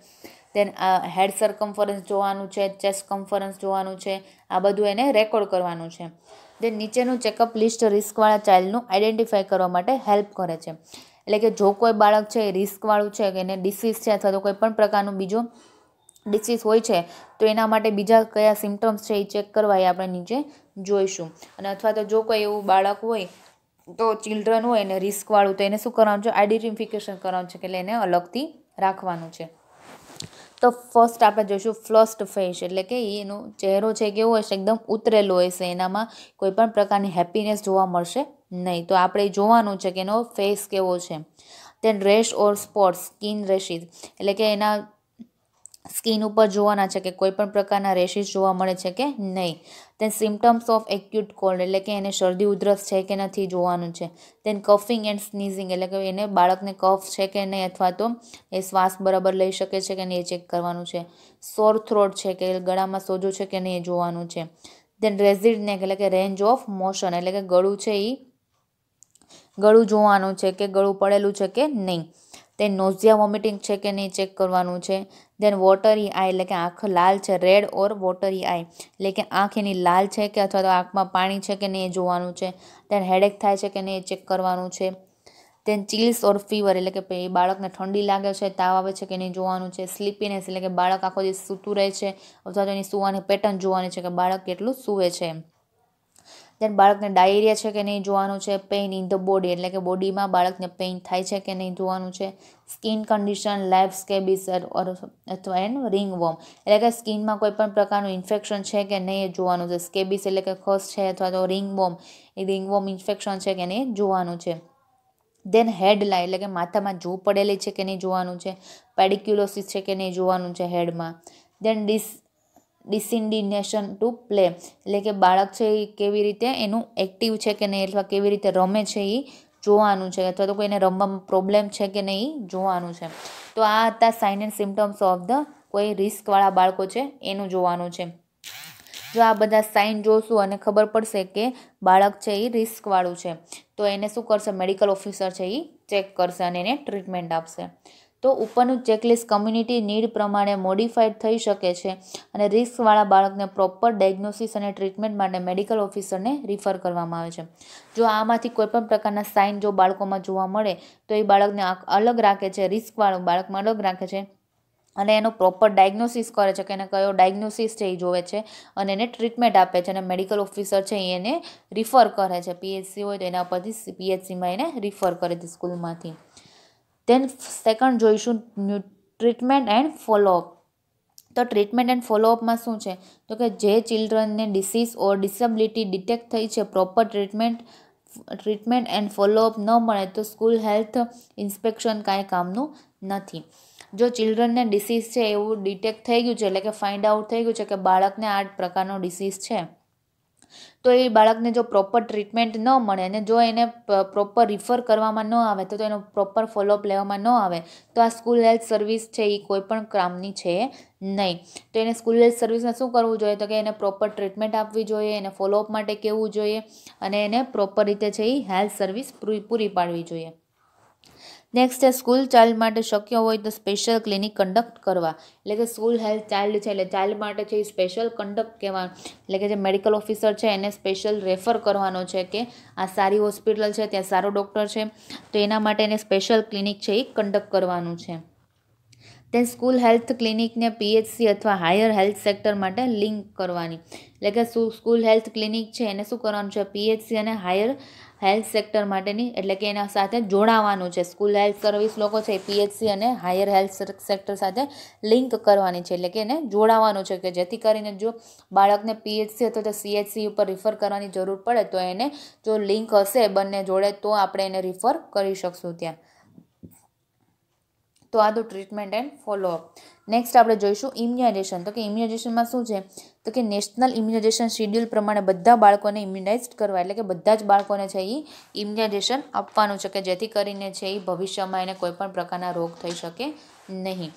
તેને હેડ સરકમ્ફરન્સ જોવાનું છે ચેસ્ટ કમ્ફરન્સ જોવાનું છે આ બધું એને રેકોર્ડ કરવાનું છે દેન નીચેનું ચેકઅપ લિસ્ટ રિસ્કવાળા ચાઇલ્ડનું આઈડેન્ટિફાય કરવા માટે હેલ્પ કરે છે એટલે કે જો કોઈ બાળક છે એ રિસ્કવાળું છે કે એને ડિસીઝ છે અથવા તો કોઈ પણ પ્રકારનું બીજું ડિસીઝ હોય છે તો એના માટે બીજા કયા સિમ્ટમ્સ છે એ ચેક કરવા એ આપણે નીચે જોઈશું અને અથવા તો જો કોઈ એવું બાળક હોય તો ચિલ્ડ્રન હોય એને રિસ્કવાળું તો એને શું કરવાનું છે આઈડેન્ટિફિકેશન કરવાનું છે એટલે એને અલગથી રાખવાનું છે તો ફર્સ્ટ આપણે જોઈશું ફ્લસ્ટ ફેસ એટલે કે એનો ચહેરો છે કેવો હશે એકદમ ઉતરેલો હશે એનામાં કોઈ પણ પ્રકારની હેપીનેસ જોવા મળશે નહીં તો આપણે જોવાનું છે કે એનો ફેસ કેવો છે then rash or spot skin rashes એટલે કે એના સ્કિન ઉપર જોવાના છે કે કોઈ પણ પ્રકારના રેશિસ જોવા મળે છે કે નહીં તેન સિમ્ટમ્સ ઓફ એક્યુટ કોલ્ડ એટલે કે એને શરદી ઉધરસ છે કે નથી જોવાનું છે તેન કફિંગ એન્ડ સ્નીઝિંગ એટલે કે એને બાળકને કફ છે કે નહીં અથવા તો એ શ્વાસ બરાબર લઈ શકે છે કે નહીં એ ચેક કરવાનું છે સોર થ્રોટ છે કે ગળામાં સોજો છે કે નહીં એ જોવાનું છે દેન રેઝિડ નેક એટલે કે રેન્જ ઓફ મોશન એટલે કે ગળું છે એ ગળું જોવાનું છે કે ગળું પડેલું છે કે નહીં તે નોઝિયા વોમિટિંગ છે કે નહીં ચેક કરવાનું છે દેન વોટરી આઈ એટલે કે આંખ લાલ છે રેડ ઓર વોટરી આઈ એટલે કે આંખ એની લાલ છે કે અથવા તો આંખમાં પાણી છે કે નહીં જોવાનું છે દેન હેડેક થાય છે કે નહીં એ ચેક કરવાનું છે દેન ચિલ્સ ઓર ફીવર એટલે કે એ બાળકને ઠંડી લાગે છે તાવ આવે છે કે નહીં જોવાનું છે સ્લીપીનેસ એટલે કે બાળક આખો દિવસ સૂતું રહે છે અથવા તો એની સૂવાની પેટર્ન જોવાની છે કે બાળક કેટલું સૂવે છે દેન બાળકને ડાયરિયા છે કે નહીં જોવાનું છે પેઇન ઇન ધ બોડી એટલે કે બોડીમાં બાળકને પેઇન થાય છે કે નહીં જોવાનું છે skin condition life scabies or અથવા એન્ડ રિંગ વોર્મ એટલે કે સ્કિનમાં કોઈ પણ પ્રકારનું ઇન્ફેક્શન છે કે નહીં એ જોવાનું છે સ્કેબિસ એટલે કે ખસ છે અથવા તો રિંગ વોર્મ એ રિંગ વોર્મ ઇન્ફેક્શન છે કે નહીં જોવાનું છે દેન હેડલાઇન એટલે કે માથામાં જો પડેલી છે કે નહીં જોવાનું છે પેડિક્યુલોસિસ છે કે નહીં જોવાનું છે હેડમાં then dis disinclination to play એટલે કે બાળક છે એ કેવી રીતે એનું એક્ટિવ છે કે નહીં અથવા કેવી રીતે રમે છે એ જોવાનું છે અથવા તો કોઈને રમવામાં પ્રોબ્લેમ છે કે નહીં જોવાનું છે તો આ હતા sign and symptoms of the કોઈ રિસ્કવાળા બાળકો છે એનું જોવાનું છે જો આ બધા સાઇન જોશું અને ખબર પડશે કે બાળક છે એ રિસ્કવાળું છે તો એને શું કરશે મેડિકલ ઓફિસર છે એ ચેક કરશે અને એને ટ્રીટમેન્ટ આપશે તો ઉપરનું ચેકલિસ્ટ કમ્યુનિટી નીડ પ્રમાણે મોડિફાઈડ થઈ શકે છે અને રિસ્કવાળા બાળકને પ્રોપર ડાયગ્નોસિસ અને ટ્રીટમેન્ટ માટે મેડિકલ ઓફિસરને રિફર કરવામાં આવે છે જો આમાંથી કોઈપણ પ્રકારના સાઇન જો બાળકોમાં જોવા મળે તો એ બાળકને અલગ રાખે છે રિસ્કવાળું બાળકમાં અલગ રાખે છે અને એનો પ્રોપર ડાયગ્નોસિસ કરે છે કે એને કયો ડાયગ્નોસિસ છે એ જોવે છે અને એને ટ્રીટમેન્ટ આપે છે અને મેડિકલ ઓફિસર છે એને રિફર કરે છે પીએચસી હોય તો એના પરથી પીએચસીમાં એને રિફર કરે છે સ્કૂલમાંથી દેન સેકન્ડ જોઈશું ટ્રીટમેન્ટ એન્ડ ફોલોઅપ તો ટ્રીટમેન્ટ એન્ડ ફોલોઅપમાં શું છે તો કે જે ચિલ્ડ્રનને ડિસીઝ ઓર ડિસેબિલિટી ડિટેક્ટ થઈ છે proper treatment treatment and follow up ન મળે તો સ્કૂલ હેલ્થ ઇન્સ્પેક્શન કાંઈ કામનું નથી જો ચિલ્ડ્રનને ડિસીઝ છે એવું ડિટેક્ટ થઈ ગયું છે એટલે કે ફાઇન્ડ આઉટ થઈ ગયું છે કે બાળકને આ પ્રકારનો ડિસીઝ છે તો એ બાળકને જો પ્રોપર ટ્રીટમેન્ટ ન મળે અને જો એને પ્રોપર રિફર કરવામાં ન આવે તો એનો પ્રોપર ફોલોઅપ લેવામાં ન આવે તો આ સ્કૂલ હેલ્થ સર્વિસ છે એ કોઈપણ કામની છે નહીં તો એને સ્કૂલ હેલ્થ સર્વિસને શું કરવું જોઈએ તો કે એને પ્રોપર ટ્રીટમેન્ટ આપવી જોઈએ એને ફોલોઅપ માટે કહેવું જોઈએ અને એને પ્રોપર રીતે છે એ હેલ્થ સર્વિસ પૂરી પાડવી જોઈએ નેક્સ્ટ છે સ્કૂલ ચાઇલ્ડ માટે શક્ય હોય તો સ્પેશિયલ ક્લિનિક કન્ડક્ટ કરવા એટલે કે સ્કૂલ હેલ્થ ચાઇલ્ડ છે એટલે ચાઇલ્ડ માટે છે એ સ્પેશિયલ કન્ડક્ટ કહેવાનું એટલે કે જે મેડિકલ ઓફિસર છે એને સ્પેશિયલ રેફર કરવાનો છે કે આ સારી હોસ્પિટલ છે ત્યાં સારો ડૉક્ટર છે તો એના માટે એને સ્પેશિયલ ક્લિનિક છે એ કન્ડક્ટ કરવાનું છે તે સ્કૂલ હેલ્થ ક્લિનિકને પીએચસી અથવા હાયર હેલ્થ સેક્ટર માટે લિંક કરવાની એટલે કે સ્કૂલ હેલ્થ ક્લિનિક છે એને શું કરવાનું છે પીએચસી અને હાયર હેલ્થ સેક્ટર માટેની એટલે કે એના સાથે જોડાવાનું છે સ્કૂલ હેલ્થ સર્વિસ લોકો છે પીએચસી અને હાયર હેલ્થ સેક્ટર સાથે લિંક કરવાની છે એટલે કે એને જોડાવાનું છે કે જેથી કરીને જો બાળકને પીએચસી અથવા તો સીએચસી ઉપર રિફર કરવાની જરૂર પડે તો એને જો લિંક હશે બંને જોડે તો આપણે એને રિફર કરી શકશું ત્યાં તો આ તો ટ્રીટમેન્ટ એન્ડ ફોલોઅપ નેક્સ્ટ આપણે જોઈશું ઇમ્યુનાઇઝેશન તો કે ઇમ્યુનાઇઝેશનમાં શું છે તો કે નેશનલ ઇમ્યુનાઇઝેશન શેડ્યુલ પ્રમાણે બધા બાળકોને ઇમ્યુનાઇઝ કરવા એટલે કે બધા જ બાળકોને છે એ ઇમ્યુનાઇઝેશન આપવાનું છે કે જેથી કરીને છે એ ભવિષ્યમાં એને કોઈપણ પ્રકારના રોગ થઈ શકે નહીં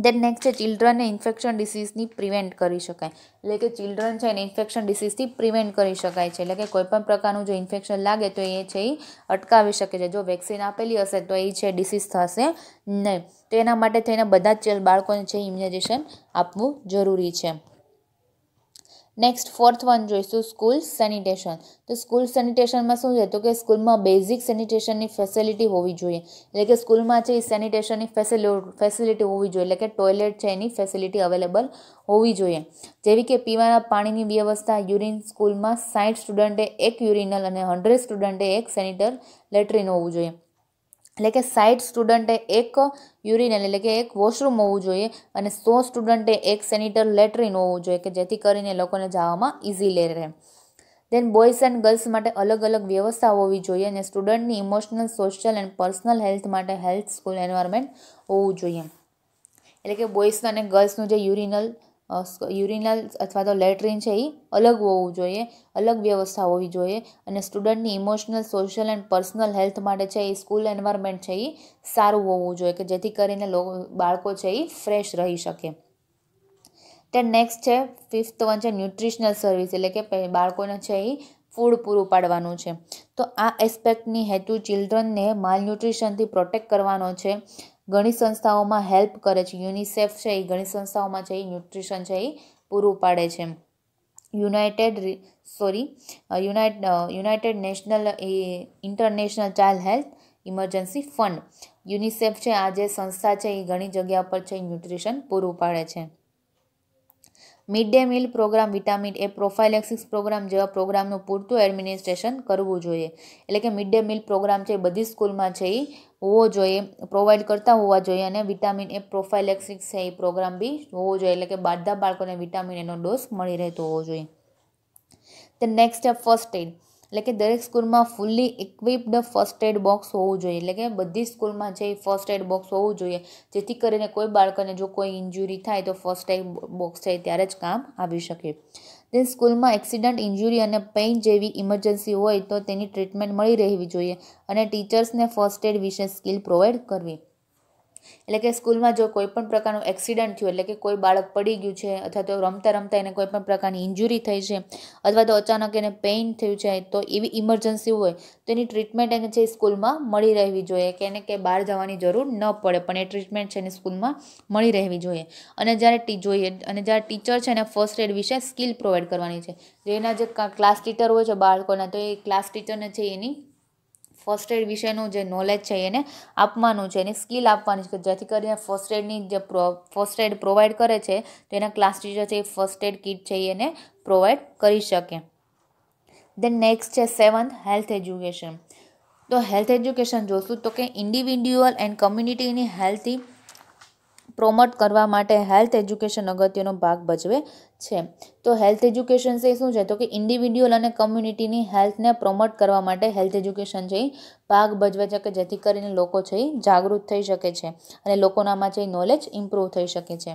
દેન નેક્સ્ટ છે ચિલ્ડ્રનને ઇન્ફેક્શન ડિસીઝની પ્રિવેન્ટ કરી શકાય એટલે કે ચિલ્ડ્રન છે એને ઇન્ફેક્શન ડિસીઝથી પ્રિવેન્ટ કરી શકાય છે એટલે કે કોઈપણ પ્રકારનું જો ઇન્ફેક્શન લાગે તો એ છે એ અટકાવી શકે છે જો વેક્સિન આપેલી હશે તો એ છે ડિસીઝ થશે નહીં તો એના માટે થઈને બધા જ બાળકોને છે ઇમ્યુનાઇઝેશન આપવું જરૂરી છે નેક્સ્ટ ફોર્થ વન જોઈશું સ્કૂલ સેનિટેશન તો સ્કૂલ સેનિટેશનમાં શું છે તો કે સ્કૂલમાં બેઝિક સેનિટેશનની ફેસિલિટી હોવી જોઈએ એટલે કે સ્કૂલમાં છે એ સેનિટેશનની ફેસિલિટી હોવી જોઈએ એટલે કે ટોયલેટ છે એની ફેસિલિટી અવેલેબલ હોવી જોઈએ જેવી કે પીવાના પાણીની વ્યવસ્થા યુરિન સ્કૂલમાં સાઠ સ્ટુડન્ટે એક યુરિનલ અને હંડ્રેડ સ્ટુડન્ટે એક સેનિટર લેટ્રિન હોવું જોઈએ એટલે કે સાઠ સ્ટુડન્ટે એક યુરિન એટલે કે એક વોશરૂમ હોવું જોઈએ અને સો સ્ટુડન્ટે એક સેનિટર લેટરિન હોવું જોઈએ કે જેથી કરીને લોકોને જવામાં લે રહે દેન બોયઝ એન્ડ ગર્લ્સ માટે અલગ અલગ વ્યવસ્થા હોવી જોઈએ અને સ્ટુડન્ટની emotional social and personal health માટે હેલ્થ સ્કૂલ એન્વાયરમેન્ટ હોવું જોઈએ એટલે કે બોયઝનું અને ગર્લ્સનું જે યુરિનલ યુરિનલ અથવા તો લેટ્રિન છે એ અલગ હોવું જોઈએ અલગ વ્યવસ્થા હોવી જોઈએ અને સ્ટુડન્ટની emotional social and personal health માટે છે એ સ્કૂલ એન્વાયરમેન્ટ છે એ સારું હોવું જોઈએ કે જેથી કરીને બાળકો છે એ ફ્રેશ રહી શકે તે નેક્સ્ટ છે ફિફ્થ વન છે ન્યુટ્રિશનલ સર્વિસ એટલે કે બાળકોને છે એ ફૂડ પૂરું પાડવાનું છે તો આ એસ્પેક્ટની હેતુ ચિલ્ડ્રનને માલન્યુટ્રિશનથી પ્રોટેક્ટ કરવાનો છે ઘણી સંસ્થાઓમાં હેલ્પ કરે છે યુનિસેફ છે એ ઘણી સંસ્થાઓમાં છે એ ન્યુટ્રિશન છે એ પૂરું પાડે છે united sorry unite united national એ international child health emergency fund UNICEF છે આ જે સંસ્થા છે એ ઘણી જગ્યા પર છે ન્યુટ્રિશન પૂરું પાડે છે mid day meal program vitamin A prophylaxis program જેવા પ્રોગ્રામનું પૂરતું એડમિનિસ્ટ્રેશન કરવું જોઈએ એટલે કે મિડ ડે મિલ પ્રોગ્રામ છે બધી સ્કૂલમાં છે એ હોવો જોઈએ પ્રોવાઈડ કરતા હોવા જોઈએ અને વિટામિન એ પ્રોફાઇલેક્સિસ છે એ પ્રોગ્રામ બી હોવો જોઈએ એટલે કે બધા બાળકોને વિટામિન એનો ડોઝ મળી રહેતો હોવો જોઈએ the next step first aid એટલે કે દરેક સ્કૂલમાં fully equipped first aid box હોવું જોઈએ એટલે કે બધી સ્કૂલમાં જે ફર્સ્ટ એડ બોક્સ હોવું જોઈએ જેથી કરીને કોઈ બાળકને જો કોઈ ઇન્જ્યુરી થાય તો ફર્સ્ટ એડ બોક્સ છે ત્યારે જ કામ આવી શકે તે સ્કૂલમાં એક્સિડન્ટ ઇન્જ્યુરી અને પેઇન જેવી ઇમરજન્સી હોય તો તેની ટ્રીટમેન્ટ મળી રહેવી જોઈએ અને ટીચર્સને ફર્સ્ટ એડ વિશે સ્કિલ પ્રોવાઈડ કરવી એટલે કે સ્કૂલમાં જો કોઈ પણ પ્રકારનું એક્સિડન્ટ થયું એટલે કે કોઈ બાળક પડી ગયું છે અથવા તો રમતા રમતા એને કોઈ પણ પ્રકારની ઇન્જુરી થઈ છે અથવા તો અચાનક એને પેઇન થયું છે તો એવી ઇમરજન્સી હોય તો એની ટ્રીટમેન્ટ એને છે સ્કૂલમાં મળી રહેવી જોઈએ કે એને કે બહાર જવાની જરૂર ન પડે પણ એ ટ્રીટમેન્ટ છે એને સ્કૂલમાં મળી રહેવી જોઈએ અને જ્યારે ટી જોઈએ અને જ્યારે ટીચર છે એને ફર્સ્ટ એડ વિશે સ્કિલ પ્રોવાઈડ કરવાની છે જેના જે ક્લાસ ટીચર હોય છે બાળકોના તો એ ક્લાસ ટીચરને છે એની ફર્સ્ટ એડ વિશેનું જે નોલેજ છે એને આપવાનું છે એની સ્કિલ આપવાની છે જેથી કરીને ફર્સ્ટ એડની જે ફર્સ્ટ એડ પ્રોવાઈડ કરે છે તો એના ક્લાસ ટીચર છે એ ફર્સ્ટ એડ કિટ છે એને પ્રોવાઈડ કરી શકે દેન નેક્સ્ટ છે સેવન્થ હેલ્થ એજ્યુકેશન તો હેલ્થ એજ્યુકેશન જોશું તો કે ઇન્ડિવિડ્યુઅલ એન્ડ કમ્યુનિટીની હેલ્થી પ્રોમોટ કરવા માટે હેલ્થ એજ્યુકેશન અગત્યનો ભાગ ભજવે છે તો હેલ્થ એજ્યુકેશન છે શું છે તો કે ઇન્ડિવિડ્યુઅલ અને કમ્યુનિટીની હેલ્થને પ્રોમોટ કરવા માટે હેલ્થ એજ્યુકેશન છે ભાગ ભજવે છે કે જેથી કરીને લોકો છે જાગૃત થઈ શકે છે અને લોકોનામાં છે નોલેજ ઇમ્પ્રૂવ થઈ શકે છે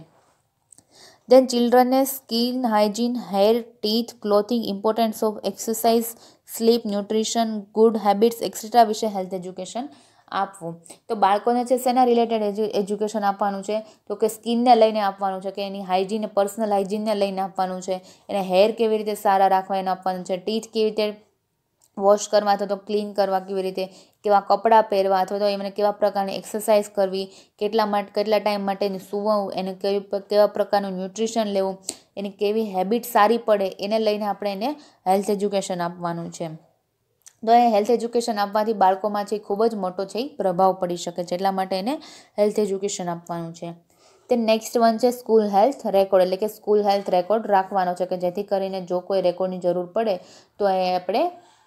દેન ચિલ્ડ્રનને skin hygiene hair teeth clothing importance of exercise sleep nutrition good habits etcetera વિશે હેલ્થ એજ્યુકેશન આપવું તો બાળકોને છે શેના રિલેટેડ એજ્યુકેશન આપવાનું છે તો કે સ્કિનને લઈને આપવાનું છે કે એની હાઇજીન પર્સનલ હાઇજીનને લઈને આપવાનું છે એને હેર કેવી રીતે સારા રાખવા એને આપવાનું છે ટીથ કેવી રીતે વોશ કરવા અથવા તો ક્લીન કરવા કેવી રીતે કેવા કપડાં પહેરવા અથવા તો એમને કેવા પ્રકારની એક્સરસાઇઝ કરવી કેટલા માટે કેટલા ટાઈમ માટે એને સૂવું એને કેવી કેવા પ્રકારનું ન્યુટ્રિશન લેવું એની કેવી હેબિટ સારી પડે એને લઈને આપણે એને હેલ્થ એજ્યુકેશન આપવાનું છે તો એ હેલ્થ એજ્યુકેશન આપવાથી બાળકોમાં જે ખૂબ જ મોટો છે એ પ્રભાવ પડી શકે છે એટલા માટે એને હેલ્થ એજ્યુકેશન આપવાનું છે તે નેક્સ્ટ વન છે સ્કૂલ હેલ્થ રેકોર્ડ એટલે કે સ્કૂલ હેલ્થ રેકોર્ડ રાખવાનો છે કે જેથી કરીને જો કોઈ રેકોર્ડની જરૂર પડે તો એ આપણે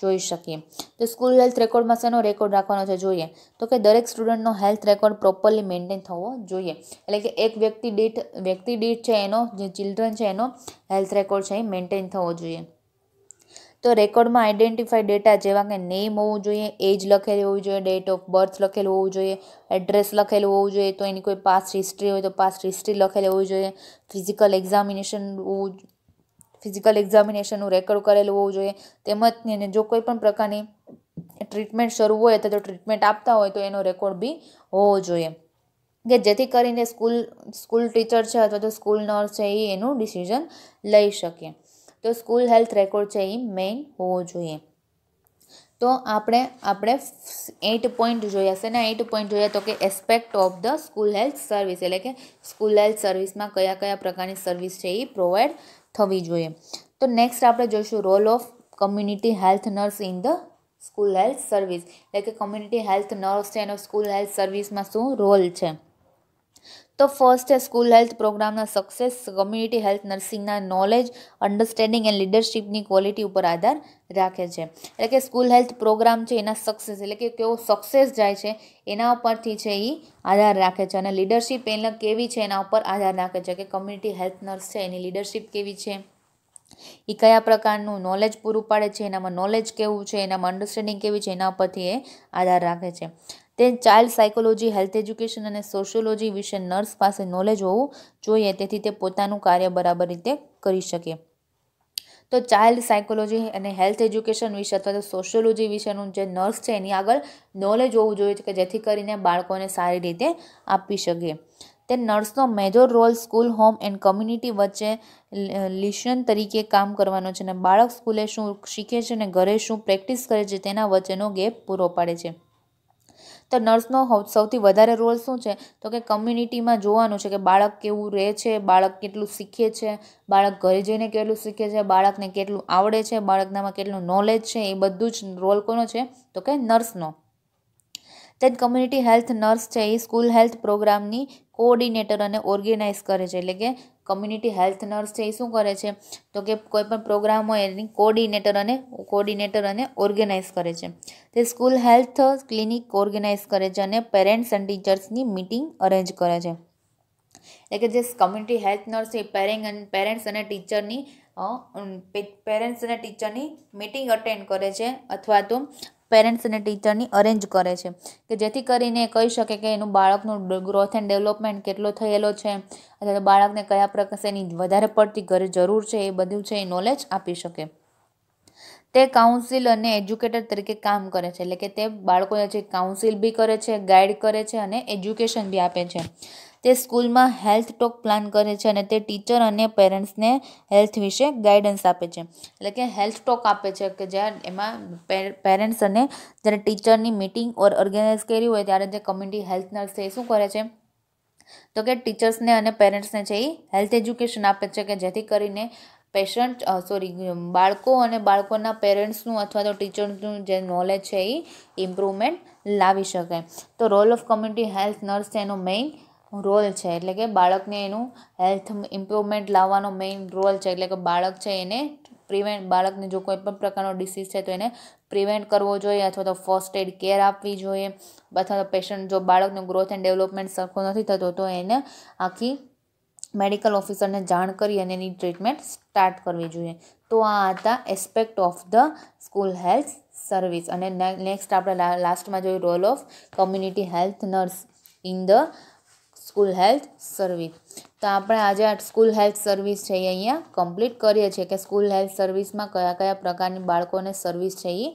જોઈ શકીએ તો સ્કૂલ હેલ્થ રેકોર્ડમાં શેનો રેકોર્ડ રાખવાનો છે જોઈએ તો કે દરેક સ્ટુડન્ટનો હેલ્થ રેકોર્ડ પ્રોપરલી મેન્ટેન થવો જોઈએ એટલે કે એક વ્યક્તિ દીઠ વ્યક્તિ દીઠ છે એનો જે ચિલ્ડ્રન છે એનો હેલ્થ રેકોર્ડ છે એ મેન્ટેન થવો જોઈએ તો રેકોર્ડમાં આઈડેન્ટિફાઈ ડેટા જેવા કે નેમ હોવું જોઈએ એજ લખેલી હોવું જોઈએ ડેટ ઓફ બર્થ લખેલું હોવું જોઈએ એડ્રેસ લખેલું હોવું જોઈએ તો એની કોઈ પાસ્ટ હિસ્ટ્રી હોય તો પાસ્ટ હિસ્ટ્રી લખેલી હોવી જોઈએ ફિઝિકલ એક્ઝામિનેશન હોવું ફિઝિકલ એક્ઝામિનેશનનું રેકોર્ડ કરેલું હોવું જોઈએ તેમજ એને જો કોઈ પણ પ્રકારની ટ્રીટમેન્ટ શરૂ હોય અથવા તો ટ્રીટમેન્ટ આપતા હોય તો એનો રેકોર્ડ બી હોવો જોઈએ કે જેથી કરીને સ્કૂલ સ્કૂલ ટીચર છે અથવા તો સ્કૂલ નર્સ છે એ એનું ડિસિઝન લઈ શકે તો સ્કૂલ હેલ્થ રેકોર્ડ છે એ મેઇન હોવો જોઈએ તો આપણે આપણે એઇટ પોઈન્ટ જોયા ને એઇટ પોઈન્ટ જોઈએ તો કે aspect of the school health service એટલે કે સ્કૂલ હેલ્થ સર્વિસમાં કયા કયા પ્રકારની સર્વિસ છે એ પ્રોવાઈડ થવી જોઈએ તો નેક્સ્ટ આપણે જોઈશું role of community health nurse in the school health service એટલે કે કમ્યુનિટી હેલ્થ નર્સ છે એનો સ્કૂલ હેલ્થ સર્વિસમાં શું રોલ છે તો ફર્સ્ટ સ્કૂલ હેલ્થ પ્રોગ્રામના સક્સેસ કમ્યુનિટી હેલ્થ નર્સિંગના નોલેજ અન્ડરસ્ટેન્ડિંગ એન્ડ લીડરશીપની ક્વોલિટી ઉપર આધાર રાખે છે એટલે કે સ્કૂલ હેલ્થ પ્રોગ્રામ છે એના સક્સેસ એટલે કે કેવો સક્સેસ જાય છે એના ઉપરથી છે એ આધાર રાખે છે અને લીડરશીપ એને કેવી છે એના ઉપર આધાર રાખે છે કે કમ્યુનિટી હેલ્થ નર્સ છે એની લીડરશીપ કેવી છે એ કયા પ્રકારનું નોલેજ પૂરું પાડે છે એનામાં નોલેજ કેવું છે એનામાં અન્ડરસ્ટેન્ડિંગ કેવી છે એના પરથી એ આધાર રાખે છે તે ચાઇલ્ડ સાયકોલોજી હેલ્થ એજ્યુકેશન અને સોશિયોલોજી વિશે નર્સ પાસે નોલેજ હોવું જોઈએ તેથી તે પોતાનું કાર્ય બરાબર રીતે કરી શકે તો ચાઇલ્ડ સાયકોલોજી અને હેલ્થ એજ્યુકેશન વિશે અથવા તો સોશિયોલોજી વિશેનું જે નર્સ છે એની આગળ નોલેજ હોવું જોઈએ કે જેથી કરીને બાળકોને સારી રીતે આપી શકે તે નર્સનો major role school home and community વચ્ચે લિશન તરીકે કામ કરવાનો છે અને બાળક સ્કૂલે શું શીખે છે અને ઘરે શું પ્રેક્ટિસ કરે છે તેના વચ્ચેનો ગેપ પૂરો પાડે છે તો નર્સનો સૌથી વધારે રોલ શું છે તો કે કમ્યુનિટીમાં જોવાનું છે કે બાળક કેવું રહે છે બાળક કેટલું શીખે છે બાળક ઘરે જઈને કેટલું શીખે છે બાળકને કેટલું આવડે છે બાળકનામાં કેટલું નોલેજ છે એ બધું જ રોલ કોનો છે તો કે નર્સનો તેજ કમ્યુનિટી હેલ્થ નર્સ છે એ સ્કૂલ હેલ્થ પ્રોગ્રામની કોઓર્ડિનેટર અને ઓર્ગેનાઇઝ કરે છે એટલે કે કમ્યુનિટી હેલ્થ નર્સ છે એ શું કરે છે તો કે કોઈપણ પ્રોગ્રામ હોય એની કોર્ડિનેટર અને કોર્ડિનેટર અને ઓર્ગેનાઇઝ કરે છે તે સ્કૂલ હેલ્થ ક્લિનિક ઓર્ગેનાઇઝ કરે છે અને પેરેન્ટ્સ એન્ડ ટીચર્સની મિટિંગ અરેન્જ કરે છે એટલે કે જે કમ્યુનિટી હેલ્થ નર્સ એ પેરેન્ટ પેરેન્ટ્સ અને ટીચરની પેરેન્ટ્સ અને ટીચરની મિટિંગ અટેન્ડ કરે છે અથવા તો પેરેન્ટ્સ અને ટીચરની અરેન્જ કરે છે કે જેથી કરીને કહી શકે કે એનું બાળકનું ગ્રોથ એન્ડ ડેવલપમેન્ટ કેટલો થયેલો છે અથવા બાળકને કયા પ્રકાશેની વધારે પડતી ઘરે જરૂર છે એ બધું છે એ નોલેજ આપી શકે તે કાઉન્સિલ અને એજ્યુકેટર તરીકે કામ કરે છે એટલે કે તે બાળકોને જે કાઉન્સિલ બી કરે છે ગાઈડ કરે છે અને એજ્યુકેશન બી આપે છે તે સ્કૂલમાં હેલ્થ ટોક પ્લાન કરે છે અને તે ટીચર અને પેરેન્ટ્સને હેલ્થ વિશે ગાઈડન્સ આપે છે એટલે કે હેલ્થ ટોક આપે છે કે જ્યાં એમાં પેરેન્ટ્સ અને જ્યારે ટીચરની મિટિંગ ઓર ઓર્ગેનાઇઝ કરી હોય ત્યારે જે કમ્યુનિટી હેલ્થ નર્સ છે એ શું કરે છે તો કે ટીચર્સને અને પેરેન્ટ્સને છે એ હેલ્થ એજ્યુકેશન આપે છે કે જેથી કરીને પેશન્ટ સોરી બાળકો અને બાળકોના પેરેન્ટ્સનું અથવા તો ટીચર્સનું જે નોલેજ છે એ ઇમ્પ્રુવમેન્ટ લાવી શકાય તો role of community health nurse છે એનો મેઇન રોલ છે એટલે કે બાળકને એનું હેલ્થ ઇમ્પ્રુવમેન્ટ લાવવાનો મેઇન રોલ છે એટલે કે બાળક છે એને પ્રિવેન્ટ બાળકને જો કોઈ પણ પ્રકારનો ડિસીઝ છે તો એને પ્રિવેન્ટ કરવો જોઈએ અથવા તો ફર્સ્ટ એડ કેર આપવી જોઈએ અથવા તો પેશન્ટ જો બાળકનું ગ્રોથ એન્ડ ડેવલપમેન્ટ સરખો નથી થતો તો એને આખી મેડિકલ ઓફિસરને જાણ કરી અને એની ટ્રીટમેન્ટ સ્ટાર્ટ કરવી જોઈએ તો આ હતા aspect of the school health service અને નેક્સ્ટ આપણે લાસ્ટમાં જોયું role of community health nurse in the school health service તો આપણે આજે આ સ્કૂલ હેલ્થ સર્વિસ છે એ અહીંયા કમ્પ્લીટ કરીએ છીએ કે સ્કૂલ હેલ્થ સર્વિસમાં કયા કયા પ્રકારની બાળકોને સર્વિસ છે એ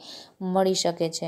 મળી શકે છે